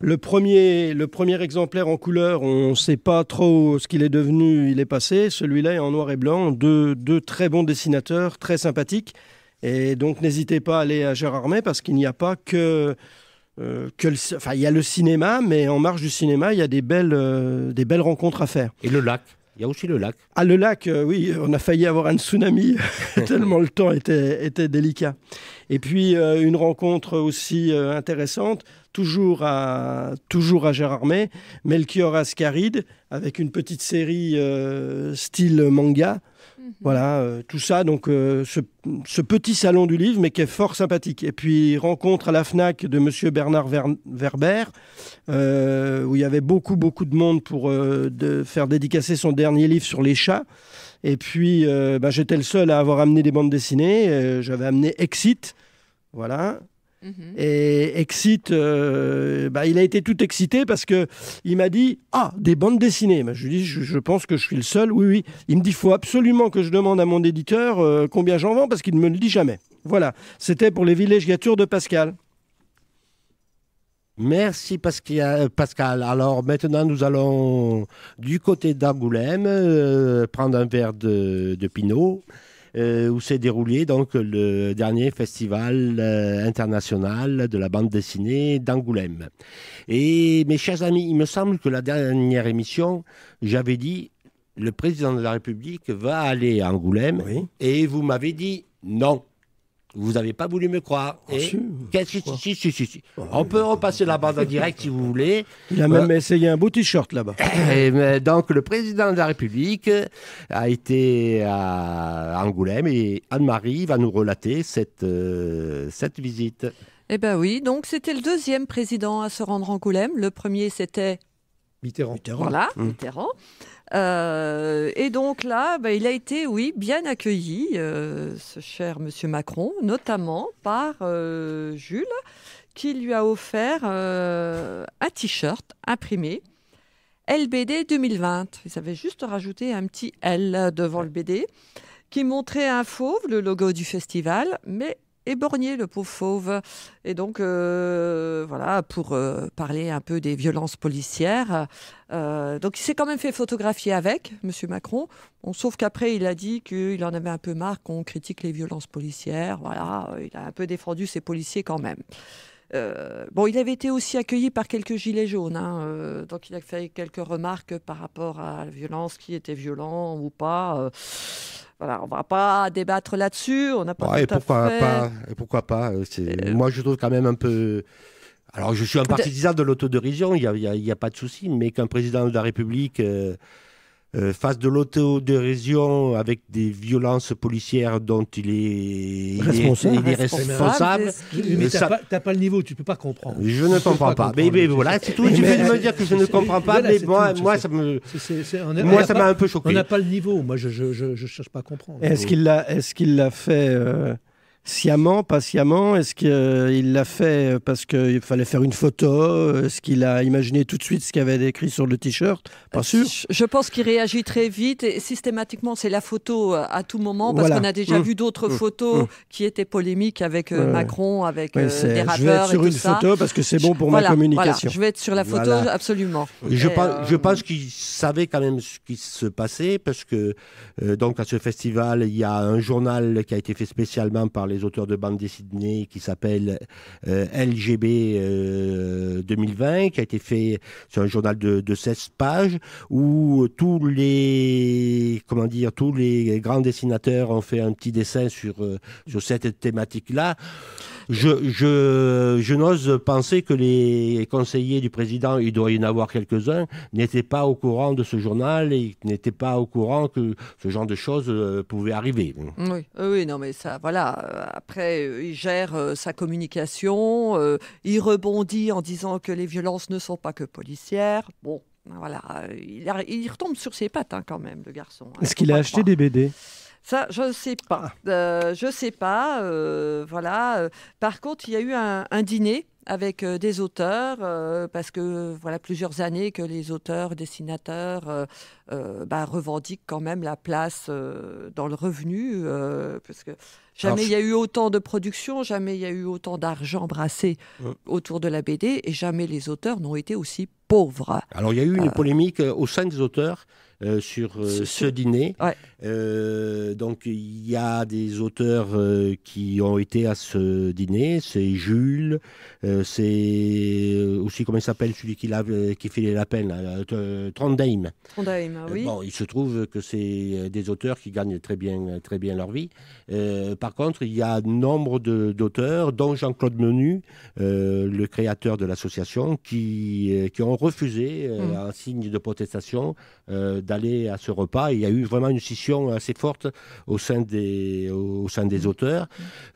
Le premier, le premier exemplaire en couleur, on ne sait pas trop ce qu'il est devenu, il est passé. Celui-là est en noir et blanc. Deux, deux très bons dessinateurs, très sympathiques. Et donc n'hésitez pas à aller à Gérard May parce qu'il n'y a pas que euh, enfin, il y a le cinéma, mais en marge du cinéma, il y a euh, des belles, rencontres à faire. Et le lac. Il y a aussi le lac. Ah, le lac, euh, oui, on a failli avoir un tsunami, tellement le temps était, délicat. Et puis, une rencontre aussi intéressante, toujours à, toujours à Gérardmer, Melchior Ascaride, avec une petite série style manga, Mhm. Voilà, euh, tout ça, donc euh, ce, petit salon du livre, mais qui est fort sympathique. Et puis rencontre à la FNAC de Monsieur Bernard Verber, euh, où il y avait beaucoup, beaucoup de monde pour faire dédicacer son dernier livre sur les chats. Et puis bah, j'étais le seul à avoir amené des bandes dessinées. J'avais amené Exit, voilà. Mhm. Et Excite, euh, bah, il a été tout excité parce que il m'a dit Ah, des bandes dessinées. Bah, je lui dis je, je, pense que je suis le seul. Oui, oui. Il me dit Faut absolument que je demande à mon éditeur euh, combien j'en vends parce qu'il ne me le dit jamais. Voilà. C'était pour les villégiatures de Pascal. Merci euh, Pascal. Alors maintenant, nous allons du côté d'Angoulême prendre un verre de Pinot. Euh, où s'est déroulé donc le dernier festival euh, international de la bande dessinée d'Angoulême. Et mes chers amis, il me semble que la dernière émission, j'avais dit le président de la République va aller à Angoulême et vous m'avez dit non. Vous n'avez pas voulu me croire. Ah, si, On peut repasser la bande en direct si vous voulez. Il a même euh, essayé un beau t-shirt là-bas. Eh ben, donc le président de la République a été à Angoulême et Anne-Marie va nous relater cette, euh, cette visite. Eh bien oui, donc c'était le deuxième président à se rendre à Angoulême. Le premier, c'était Mitterrand. Voilà, mmh. Mitterrand. Euh, et donc là, bah, il a été, oui, bien accueilli, euh, ce cher monsieur Macron, notamment par euh, Jules, qui lui a offert un t-shirt imprimé. LBD 2020. Ils avaient juste rajouté un petit L devant le BD qui montrait un fauve, le logo du festival, mais et Bornier, le pauvre fauve. Et donc, euh, voilà, pour euh, parler un peu des violences policières. Euh, donc, il s'est quand même fait photographier avec, M. Macron. sauf qu'après, il a dit qu'il en avait un peu marre qu'on critique les violences policières. Voilà, il a un peu défendu ses policiers quand même. Euh, bon, il avait été aussi accueilli par quelques gilets jaunes, hein, euh, donc il a fait quelques remarques par rapport à la violence, qui était violent ou pas. Euh, voilà, on va pas débattre là-dessus. On n'a pas. Ouais, et, pourquoi pas et pourquoi pas Moi, je trouve quand même un peu. Alors, je suis un partisan de, l'autodérision. Il n'y a, a, pas de souci, mais qu'un président de la République euh, face l'auto de l'autodérision avec des violences policières dont il est responsable. Mais tu n'as pas, le niveau, tu ne peux pas comprendre. Je ne comprends pas. Mais, voilà, c'est tout. tu peux me dire que je ne comprends pas, mais moi, ça me, moi, ça m'a un peu choqué. On n'a pas le niveau. Moi, je ne cherche pas à comprendre. Est-ce qu'il l'a fait euh, sciemment, patiemment Est-ce qu'il euh, l'a fait euh, parce qu'il fallait faire une photo euh, Est-ce qu'il a imaginé tout de suite ce qu'il avait écrit sur le t-shirt Pas sûr. Je pense qu'il réagit très vite et systématiquement, c'est la photo à tout moment parce qu'on a déjà mmh. vu d'autres mmh. photos mmh. qui étaient polémiques avec Macron, avec les des rappeurs. Je vais être sur une photo parce que c'est bon pour ma communication. Je vais être sur la photo, absolument. Je, pense, qu'il savait quand même ce qui se passait parce que donc à ce festival, il y a un journal qui a été fait spécialement par les les auteurs de bande dessinée qui s'appelle LGB 2020, qui a été fait, sur un journal de, 16 pages, où tous les, comment dire, tous les grands dessinateurs ont fait un petit dessin sur, euh, sur cette thématique-là je, je, n'ose penser que les conseillers du président, il doit y en avoir quelques-uns, n'étaient pas au courant de ce journal et n'étaient pas au courant que ce genre de choses euh, pouvait arriver. Euh, oui. non, mais ça, voilà. Euh, après, il gère sa communication, il rebondit en disant que les violences ne sont pas que policières. Bon, voilà, il, il retombe sur ses pattes hein, quand même, le garçon. Hein, Est-ce qu'il a acheté des BD ça, je ne sais pas. Ah. Euh, je ne sais pas. Euh, voilà. Par contre, il y a eu un, dîner avec euh, des auteurs, parce que voilà plusieurs années que les auteurs, dessinateurs bah, revendiquent quand même la place dans le revenu, parce que jamais il y a eu autant de production, jamais il y a eu autant d'argent brassé mmh. autour de la BD, et jamais les auteurs n'ont été aussi alors il y a eu une euh. polémique euh, au sein des auteurs. Euh, sur ce dîner. donc il y a des auteurs qui ont été à ce dîner. C'est Jules, c'est aussi comment il s'appelle celui qui, qui fait la peine, Trondheim. Trondheim, oui. bon, il se trouve que c'est des auteurs qui gagnent très bien, très bien leur vie. par contre, il y a nombre d'auteurs, dont Jean-Claude Menu, le créateur de l'association, qui ont refuser euh, mmh. un signe de protestation euh, d'aller à ce repas. il y a eu vraiment une scission assez forte au sein des, au, sein des auteurs.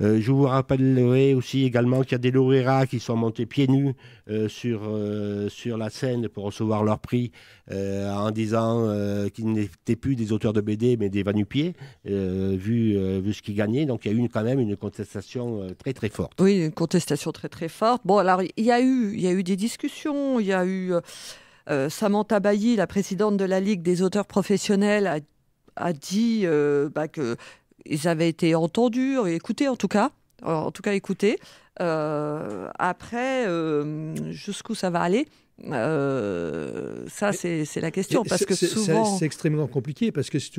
Mmh. Euh, je vous rappellerai aussi également qu'il y a des lauréats qui sont montés pieds nus euh, sur, sur la scène pour recevoir leur prix en disant qu'ils n'étaient plus des auteurs de BD mais des vanupiers, vu, vu ce qu'ils gagnaient. Donc il y a eu quand même une contestation très très forte. Oui, une contestation très très forte. Bon, alors il y il y a eu des discussions, il y a eu... Euh, Samantha Bailly, la présidente de la Ligue des auteurs professionnels, a, dit euh, bah, qu'ils avaient été entendus, écoutés en tout cas. en tout cas, écoutés. Euh, après, jusqu'où ça va aller ça, c'est la question. Parce que souvent. C'est extrêmement compliqué parce que, si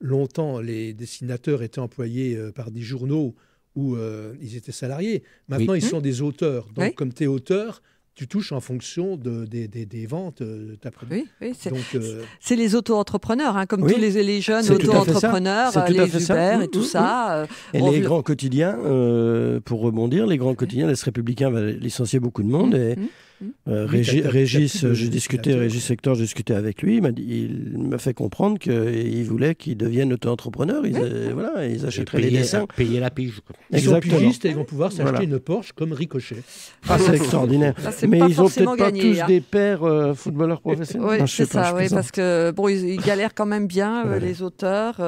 longtemps, les dessinateurs étaient employés par des journaux où ils étaient salariés. Maintenant, ils sont mmh. des auteurs. Donc, comme tu es auteur, tu touches en fonction de, des, ventes daprès ta Oui, c'est les auto-entrepreneurs, hein, comme tous les, jeunes auto-entrepreneurs, euh, les Uber et mmh, tout mmh, ça. Mmh. Euh, et les grands quotidiens, euh, pour rebondir, les grands quotidiens, l'Est républicain va bah, licencier beaucoup de monde. Et Mmh. Euh, Régis, euh, j'ai discuté, Régis j'ai discuté avec lui. Il m'a fait comprendre qu'il voulait qu'ils devienne auto-entrepreneur. Ils, euh, voilà, ils achèteraient les dessins. Payer la pige. Ils et vont pouvoir s'acheter une Porsche comme Ricochet. Ah, c'est ah, extraordinaire. Mais ils ont peut-être pas tous hein. des pères footballeurs professionnels. Ah, c'est ça, parce que bon, ils, galèrent quand même bien, les auteurs.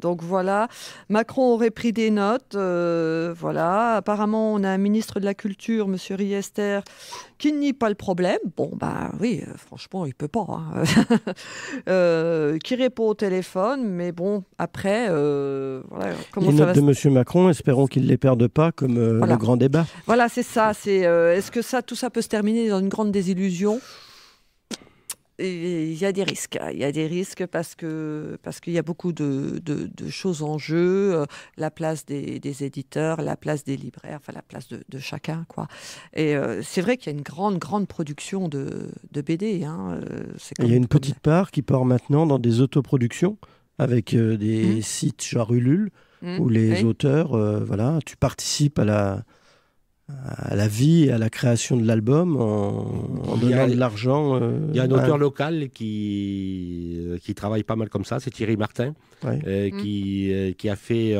donc voilà. Macron aurait pris des notes. voilà. Apparemment, on a un ministre de la Culture, M. Riester, qui nie pas le problème, bon ben oui, euh, franchement, il peut pas. Hein. Euh, qui répond au téléphone, mais bon, après, euh, voilà, comment de Monsieur Macron, espérons qu'il ne les perde pas, comme le grand débat. Voilà, c'est ça. C'est est-ce que ça, tout ça peut se terminer dans une grande désillusion il y a des risques. Hein. Il y a des risques parce que parce qu'il y a beaucoup de, choses en jeu, euh, la place des, éditeurs, la place des libraires, enfin la place de, chacun quoi. Et euh, c'est vrai qu'il y a une grande grande production de, BD. Hein, euh, il y a une petite part qui part maintenant dans des autoproductions avec des mmh. sites genre Ulule mmh. où les auteurs, voilà, tu participes à la à la vie, et à la création de l'album, en, donnant de l'argent. Euh, il y a un auteur local qui, euh, qui travaille pas mal comme ça, c'est Thierry Martin, euh, mm. qui, qui a fait,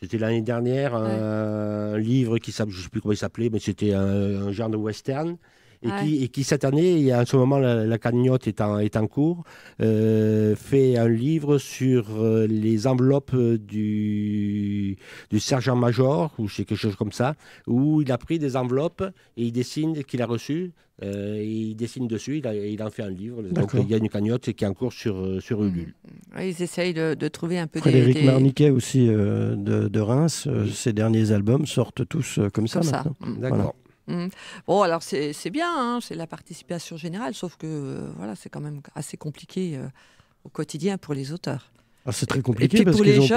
c'était l'année dernière, un, livre qui je ne sais plus comment il s'appelait, mais c'était un, un, genre de western et, qui, et, qui, cette année, en ce moment la, cagnotte est en, est en cours, euh, fait un livre sur euh, les enveloppes euh, du, du sergent-major, ou c'est quelque chose comme ça, où il a pris des enveloppes et il dessine qu'il a reçu. il dessine dessus, il, en fait un livre. Donc il y a une cagnotte qui est en cours sur, sur Ulule. Mm. ils essayent de, trouver un peu Frédéric Marniquet aussi de, Reims, ses derniers albums sortent tous comme, ça, maintenant. Mm. D'accord. Mmh. Bon, alors c'est bien, hein, c'est la participation générale, sauf que euh, voilà, c'est quand même assez compliqué euh, au quotidien pour les auteurs. Ah, c'est très compliqué parce qu'ils n'ont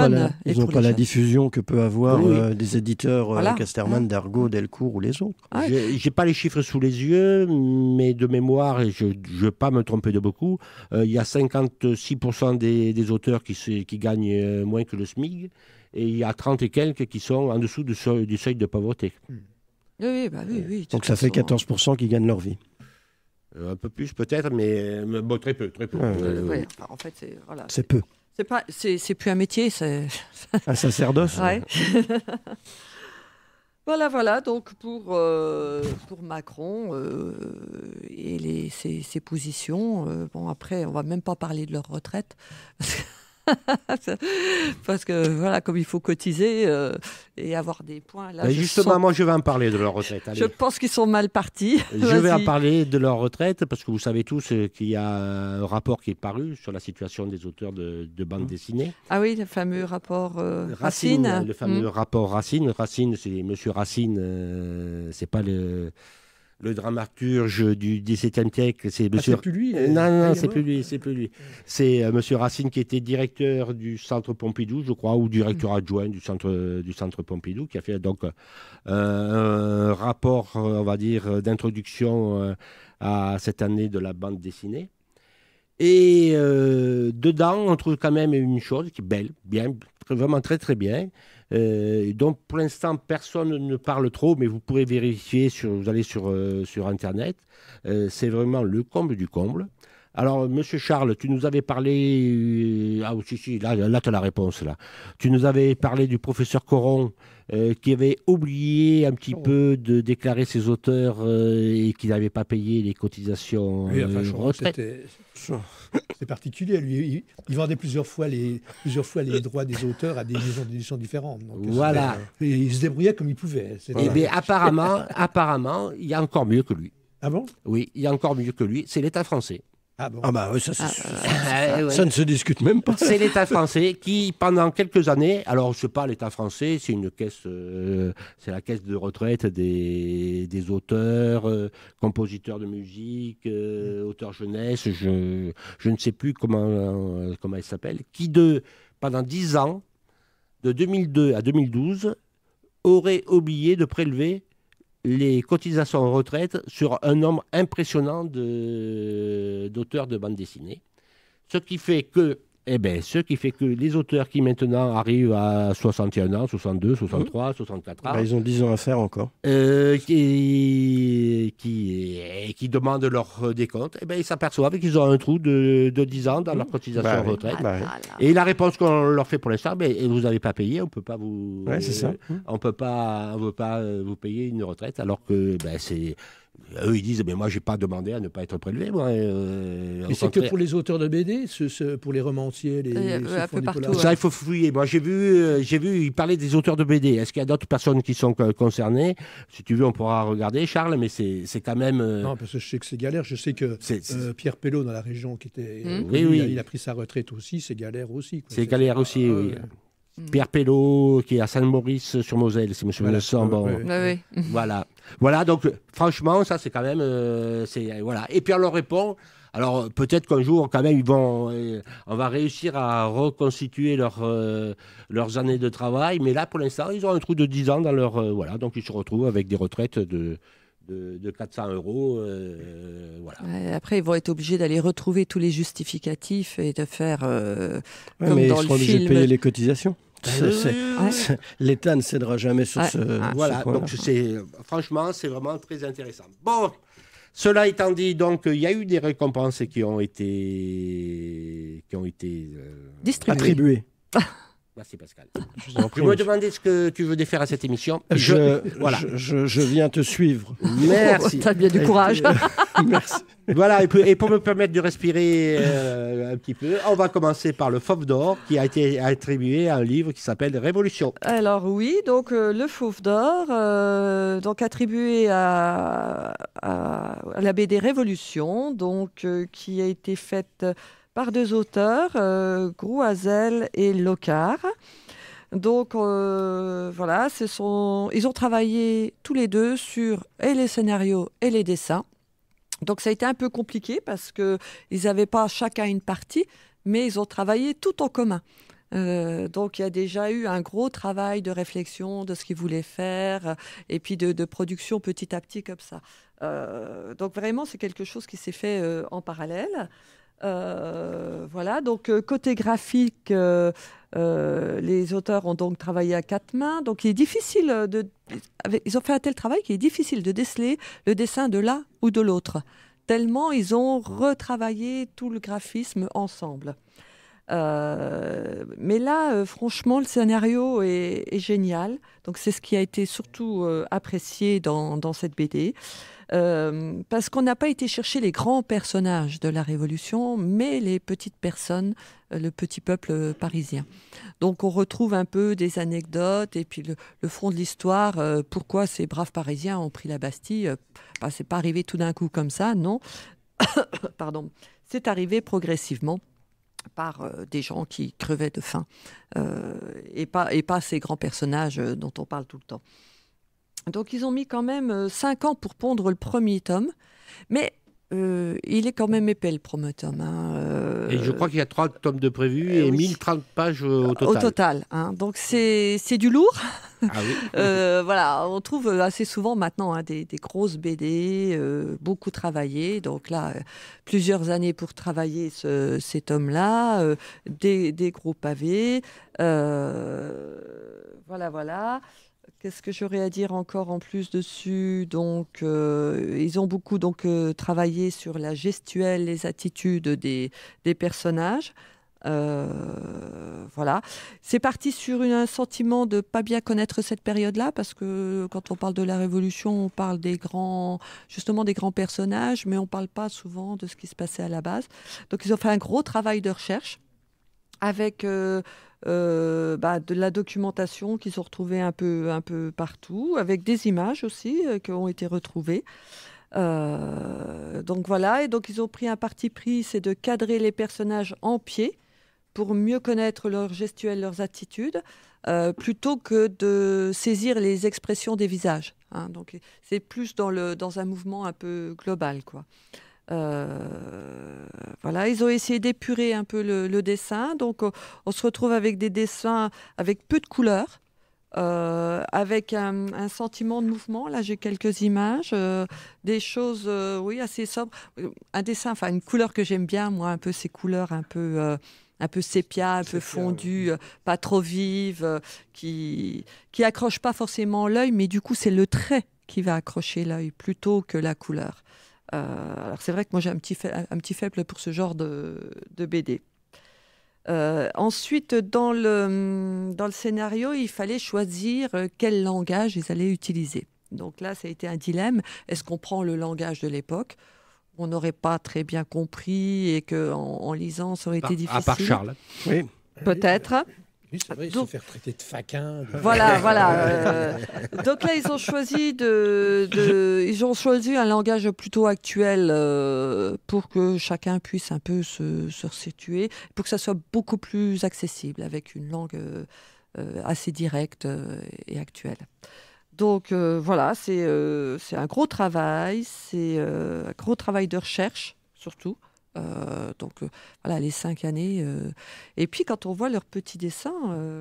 pas, la, diffusion que peut avoir euh, des éditeurs voilà. Casterman, mmh. Dargo, Delcourt ou les autres. Je n'ai J'ai pas les chiffres sous les yeux, mais de mémoire, et je ne veux pas me tromper de beaucoup, il y a 56% des, auteurs qui, gagnent moins que le SMIG, et il y a 30 et quelques qui sont en dessous du seuil, de pauvreté. Mmh. Bah euh, oui, Donc ça fait 14% qui gagnent leur vie. Euh, un peu plus peut-être, mais, bon, très peu, bah, en fait, c'est peu. C'est pas, c'est plus un métier, c'est un sacerdoce. voilà, voilà. Donc pour euh, pour Macron et les, ses, ses positions. bon après, on va même pas parler de leur retraite. Parce que voilà, comme il faut cotiser euh, et avoir des points. Là, justement, moi je vais en parler de leur retraite. Je pense qu'ils sont mal partis. Je vais en parler de leur retraite parce que vous savez tous euh, qu'il y a un rapport qui est paru sur la situation des auteurs de, de bandes mm. dessinées. Ah oui, le fameux rapport euh, Racine. Le fameux mm. rapport Racine. Racine, c'est Monsieur Racine, c'est pas le le dramaturge du XVIIe siècle, c'est ah, monsieur. plus lui. Euh, non, non, c'est plus lui, c'est plus lui. C'est euh, monsieur Racine qui était directeur du Centre Pompidou, je crois, ou directeur mm. adjoint du Centre du Centre Pompidou, qui a fait donc euh, un rapport, on va dire, d'introduction à cette année de la bande dessinée. Et dedans, on trouve quand même une chose qui est belle, bien, vraiment très très bien. Euh, donc pour l'instant, personne ne parle trop, mais vous pourrez vérifier, sur, vous allez sur, euh, Internet. Euh, c'est vraiment le comble du comble. Alors, Monsieur Charles, tu nous avais parlé. Euh, ah, si, si, là, là tu as la réponse. Là. Tu nous avais parlé du professeur Coron euh, qui avait oublié un petit oh. peu de déclarer ses auteurs euh, et qui n'avait pas payé les cotisations. Oui, C'est particulier. Lui, il, vendait plusieurs fois, les, plusieurs fois les droits des auteurs à des maisons différentes. voilà. il se débrouillait comme il pouvait. Et eh apparemment, apparemment, il y a encore mieux que lui. Ah bon Oui, il y a encore mieux que lui. C'est l'État français. Ah, bon. ça, ne se discute même pas. C'est l'État français qui, pendant quelques années, alors je sais pas, l'État français, c'est une caisse, euh, c'est la caisse de retraite des, auteurs, euh, compositeurs de musique, euh, auteurs jeunesse, je, ne sais plus comment, comment elle s'appelle, qui de, pendant dix ans, de 2002 à 2012, aurait oublié de prélever les cotisations retraite sur un nombre impressionnant d'auteurs de, de bandes dessinées. Ce qui fait que eh bien, ce qui fait que les auteurs qui maintenant arrivent à 61 ans, 62, 63, 64 ans. Bah, ils ont 10 ans à faire encore. Euh, euh, qui, demandent leur décompte, eh ben, ils s'aperçoivent qu'ils ont un trou de, 10 ans dans leur mmh. cotisation de bah retraite. Bah et la réponse qu'on leur fait pour l'instant, mais ben, vous n'avez pas payé, on ne peut pas vous. Euh, on peut pas, pas vous payer une retraite alors que ben, c'est eux, ils disent, mais moi, j'ai pas demandé à ne pas être prélevé. Moi, euh, c'est que pour les auteurs de BD, pour les romanciers, les, euh, Ça, il faut fouiller. Moi, j'ai vu, euh, j'ai vu, il parlaient des auteurs de BD. Est-ce qu'il y a d'autres personnes qui sont concernées Si tu veux, on pourra regarder, Charles, mais c'est quand même... Non, parce que je sais que c'est galère. Je sais que Pierre Pellot, dans la région, qui était... Mmh. Oui, oui. Il, a, pris sa retraite aussi, c'est galère aussi. C'est galère aussi, oui. Ah, Pierre Pellot, qui est à Saint-Maurice sur Moselle, si monsieur me souviens Oui. Voilà. Voilà, donc euh, franchement, ça c'est quand même. Euh, c'est, euh, voilà. Et puis on leur répond. Alors peut-être qu'un jour, quand même, ils vont, on va réussir à reconstituer leur, leurs années de travail. Mais là, pour l'instant, ils ont un trou de 10 ans dans leur. voilà, donc ils se retrouvent avec des retraites de, de, 400 euros. Après, ils vont être obligés d'aller retrouver tous les justificatifs et de faire. comme mais ils le seront obligés de payer les cotisations. L'État ne cédera jamais sur ce. voilà, donc c'est, franchement, c'est vraiment très intéressant. Bon, cela étant dit, donc il y a eu des récompenses qui ont été qui ont été euh, attribuées. Merci Pascal. Je, me demandais ce que tu veux défaire à cette émission. Je, voilà. Je, viens te suivre. Merci. Tu as bien du courage. Euh, merci voilà, et pour, me permettre de respirer euh, un petit peu, on va commencer par le Fauve d'Or qui a été attribué à un livre qui s'appelle Révolution. Alors oui, donc euh, le Fauve d'Or, euh, donc attribué à, la BD Révolution, donc qui a été faite par deux auteurs, Grouazel et Locard. Donc voilà, ce ils ont travaillé tous les deux sur et les scénarios et les dessins. Donc ça a été un peu compliqué parce que qu'ils n'avaient pas chacun une partie, mais ils ont travaillé tout en commun. Euh, donc il y a déjà eu un gros travail de réflexion de ce qu'ils voulaient faire euh, et puis de, production petit à petit comme ça. Euh, donc vraiment c'est quelque chose qui s'est fait en parallèle. Euh, voilà, donc euh, côté graphique, euh, les auteurs ont donc travaillé à quatre mains. Donc il est difficile de. ils ont fait un tel travail qu'il est difficile de déceler le dessin de l'un ou de l'autre, tellement ils ont retravaillé tout le graphisme ensemble. mais là, franchement, le scénario est, génial. Donc c'est ce qui a été surtout apprécié dans cette BD. Euh, parce qu'on n'a pas été chercher les grands personnages de la Révolution, mais les petites personnes, euh, le petit peuple euh, parisien. Donc on retrouve un peu des anecdotes et puis le, front fond de l'histoire, pourquoi ces braves Parisiens ont pris la Bastille. Bah, c'est pas arrivé tout d'un coup comme ça, non. Pardon. C'est arrivé progressivement par des gens qui crevaient de faim et pas ces grands personnages dont on parle tout le temps. Donc ils ont mis quand même 5 euh, ans pour pondre le premier tome. Mais euh, il est quand même épais le premier tome. Hein, euh. et je crois qu'il y a 30 tomes de prévu eh et, 1030 pages au total. Au total. Hein. donc c'est du lourd. Ah oui. voilà, on trouve assez souvent maintenant hein, des, grosses BD, beaucoup travaillées. Donc là, plusieurs années pour travailler ce, ces tomes-là, des, des, gros pavés. voilà, voilà. Qu'est-ce que j'aurais à dire encore en plus dessus Donc, euh, ils ont beaucoup donc euh, travaillé sur la gestuelle, les attitudes des, des personnages. Euh, voilà. C'est parti sur une, un sentiment de pas bien connaître cette période-là, parce que quand on parle de la Révolution, on parle des grands, justement des grands personnages, mais on ne parle pas souvent de ce qui se passait à la base. Donc ils ont fait un gros travail de recherche avec euh, bah, de la documentation qui ont retrouvée un peu, un peu partout, avec des images aussi euh, qui ont été retrouvées. Euh, donc voilà, et donc ils ont pris un parti pris, c'est de cadrer les personnages en pied pour mieux connaître leurs gestuelles, leurs attitudes, plutôt que de saisir les expressions des visages. Hein. donc c'est plus dans, le, dans un mouvement un peu global. quoi. Euh, voilà, ils ont essayé d'épurer un peu le, dessin. Donc, euh, on se retrouve avec des dessins avec peu de couleurs. Euh, avec un, sentiment de mouvement. Là, j'ai quelques images, des choses, oui, assez sobres. Un dessin, enfin, une couleur que j'aime bien, moi, un peu ces couleurs un peu. un peu sépia, un peu fondues, pas trop vives, qui qui accroche pas forcément l'œil, mais du coup c'est le trait qui va accrocher l'œil plutôt que la couleur. Euh, alors c'est vrai que moi j'ai un petit, faible, un petit faible pour ce genre de, de BD. Euh, ensuite, dans le, dans le scénario, il fallait choisir euh, quel langage ils allaient utiliser. Donc là, ça a été un dilemme. Est-ce qu'on prend le langage de l'époque On n'aurait pas très bien compris et qu'en en, lisant, ça aurait été difficile. Bah, à part Charles. Oui. Peut-être c'est ah, vrai, donc, se faire traiter de faquin. Voilà, voilà. Euh, donc là, ils ont choisi de, ils ont choisi un langage plutôt actuel euh, pour que chacun puisse un peu se, se resituer, pour que ça soit beaucoup plus accessible avec une langue euh, assez directe et actuelle. Donc voilà, c'est c'est un gros travail, c'est un gros travail de recherche surtout. Euh, donc euh, voilà, les cinq années. Euh, et puis quand on voit leurs petits dessins.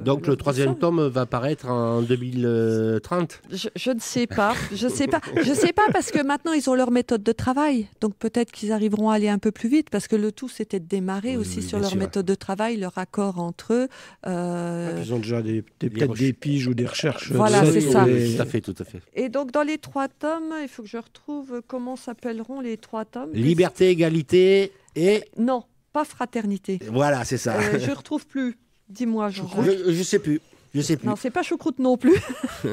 donc le troisième tome va paraître en 2030 je, ne sais pas. Je ne sais pas. Je sais pas parce que maintenant ils ont leur méthode de travail. Donc peut-être qu'ils arriveront à aller un peu plus vite parce que le tout c'était de démarrer aussi sur leur méthode de travail, leur accord entre eux. Ah, ils ont déjà peut-être des piges ou des recherches. Voilà, c'est ça. fait, tout à fait. Et donc dans les trois tomes, il faut que je retrouve comment s'appelleront les trois tomes. Liberté, égalité euh, non, pas fraternité. Voilà, c'est ça. Je euh, je retrouve plus. Dis-moi, Je, je sais plus. Je sais plus. Non, c'est pas choucroute non plus.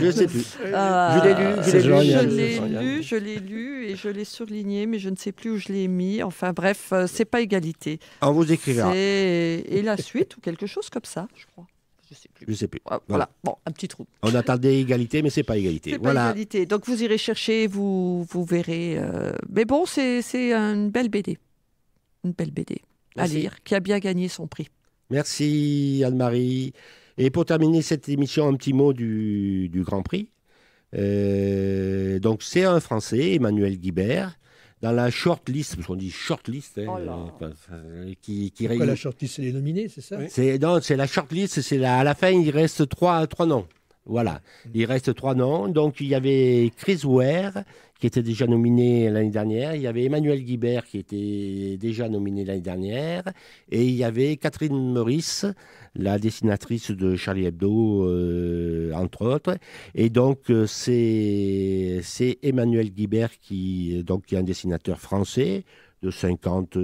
je sais plus. Euh, je l'ai lu, je l'ai lu et je l'ai surligné, mais je ne sais plus où je l'ai mis. Enfin bref, c'est pas égalité. On vous écrira. Et la suite ou quelque chose comme ça, je crois. Je sais sais plus. Voilà. Bon, un petit trou. On attendait égalité, mais c'est pas égalité. Pas égalité. Donc vous irez chercher, vous, vous verrez. Euh, mais bon, c'est, c'est une belle BD. Une belle BD à lire, qui a bien gagné son prix. Merci Anne-Marie. Et pour terminer cette émission, un petit mot du, du Grand Prix. Euh, donc c'est un Français, Emmanuel Guibert, dans la short parce qu'on dit short list, hein, oh euh, euh, qui, qui Pourquoi la shortlist c'est les nominés, c'est ça C'est Non, c'est la short c'est à la fin, il reste trois, trois noms. Voilà, mm. il reste trois noms. Donc il y avait Chris Ware, qui était déjà nominé l'année dernière. Il y avait Emmanuel Guibert, qui était déjà nominé l'année dernière. Et il y avait Catherine Meurice, la dessinatrice de Charlie Hebdo, euh, entre autres. Et donc, euh, c'est Emmanuel Guibert, qui, euh, donc, qui est un dessinateur français, de 50,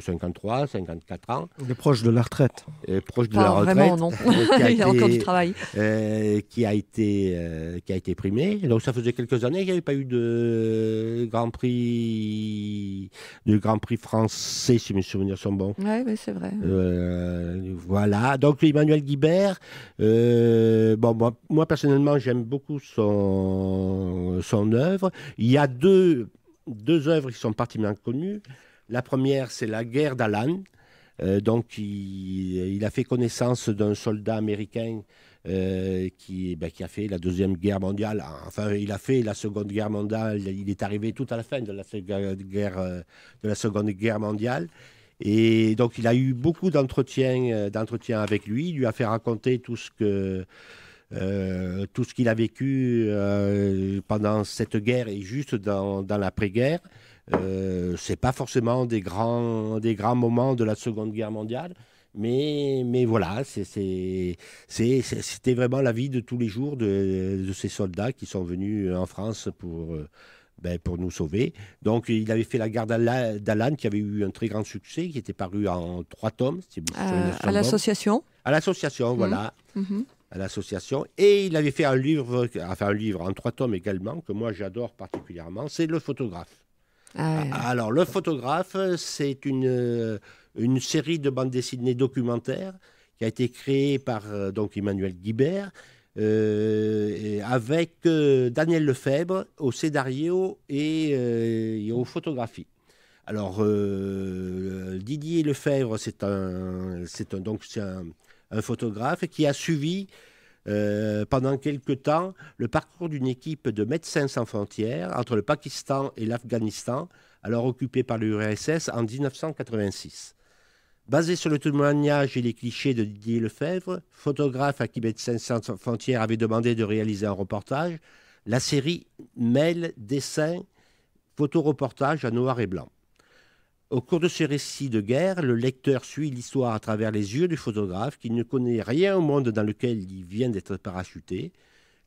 53, 54 ans. Il est proche de la retraite. Et euh, proche de la retraite. Vraiment, non. Euh, il a encore du travail. Euh, qui, a été, qui a été primé. Donc ça faisait quelques années qu'il n'y avait pas eu de Grand Prix, de Grand Prix français, si mes souvenirs sont bons. Oui, c'est vrai. voilà. Donc Emmanuel Guibert, bon, moi, moi personnellement, j'aime beaucoup son, son œuvre. Il y a deux deux œuvres qui sont particulièrement connues. La première, c'est La guerre d'Alan. Euh, donc, il, a fait connaissance d'un soldat américain euh, ben, qui, a fait la Deuxième Guerre mondiale. Enfin, il a fait la Seconde Guerre mondiale. Il est arrivé tout à la fin de la, guerre, euh, de la Seconde Guerre mondiale. Et donc, il a eu beaucoup d'entretiens avec lui. Il lui a fait raconter tout ce que euh, tout ce qu'il a vécu euh, pendant cette guerre et juste dans, l'après-guerre, euh, c'est pas forcément des grands, des grands moments de la Seconde Guerre mondiale. Mais, mais voilà, c'était vraiment la vie de tous les jours de, ces soldats qui sont venus en France pour, euh, ben, pour nous sauver. Donc il avait fait la guerre d'Alan qui avait eu un très grand succès, qui était paru en trois tomes. à l'association À l'association, voilà. Mmh. Mmh à l'association. Et il avait fait un livre, enfin un livre en trois tomes également, que moi j'adore particulièrement, c'est Le photographe. Ah ah, alors, Le photographe, c'est une, une série de bandes dessinées documentaires qui a été créée par euh, donc Emmanuel Guibert. Euh, avec euh, Daniel Lefebvre au scénario et, euh, et aux photographies. Alors, Didier Lefebvre, c'est un, c'est un, donc, c'est un, un photographe, qui a suivi euh, pendant quelque temps le parcours d'une équipe de médecins sans frontières entre le Pakistan et l'Afghanistan, alors occupé par l'URSS en 1986. Basé sur le témoignage et les clichés de Didier Lefebvre, photographe à qui Médecins sans frontières avait demandé de réaliser un reportage, la série mêle dessin, photoreportage à noir et blanc. Au cours de ce récit de guerre, le lecteur suit l'histoire à travers les yeux du photographe qui ne connaît rien au monde dans lequel il vient d'être parachuté.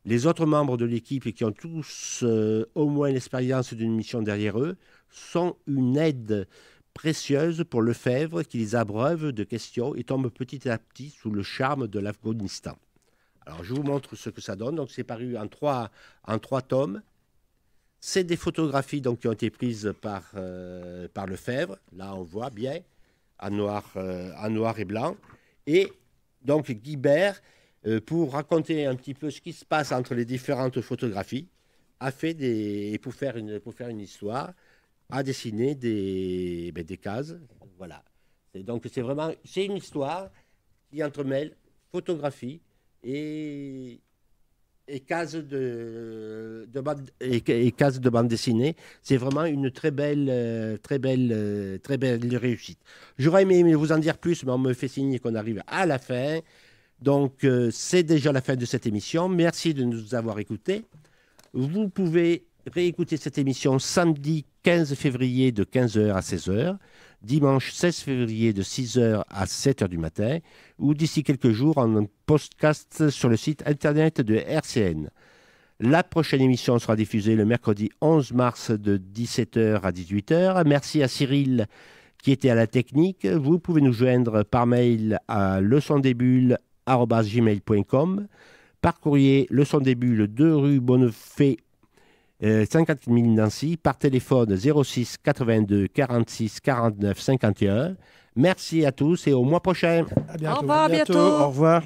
Les autres membres de l'équipe qui ont tous euh, au moins l'expérience d'une mission derrière eux sont une aide précieuse pour Lefebvre qui les abreuve de questions et tombe petit à petit sous le charme de l'Afghanistan. Alors je vous montre ce que ça donne. Donc c'est paru en trois, en trois tomes. C'est des photographies donc, qui ont été prises par, euh, par Lefebvre. Là, on voit bien, en noir, euh, noir et blanc. Et donc, Guibert, euh, pour raconter un petit peu ce qui se passe entre les différentes photographies, a fait des. Et pour faire une, pour faire une histoire, a dessiné des, ben, des cases. Voilà. donc, c'est vraiment. C'est une histoire qui entremêle photographie et et cases de, bande, et, de bande dessinée. C'est vraiment une très belle, euh, très belle, euh, très belle réussite. J'aurais aimé vous en dire plus, mais on me fait signe qu'on arrive à la fin. Donc, euh, c'est déjà la fin de cette émission. Merci de nous avoir écoutés. Vous pouvez réécouter cette émission samedi 15 février de 15h à 16h, dimanche 16 février de 6h à 7h du matin, ou d'ici quelques jours en podcast sur le site internet de RCN. La prochaine émission sera diffusée le mercredi 11 mars de 17h à 18h. Merci à Cyril qui était à la technique. Vous pouvez nous joindre par mail à leçondesbulles.com, par courrier le 2 rue Bonnefée 50 euh, 000 Nancy par téléphone 06 82 46 49 51. Merci à tous et au mois prochain. à bientôt. Au revoir.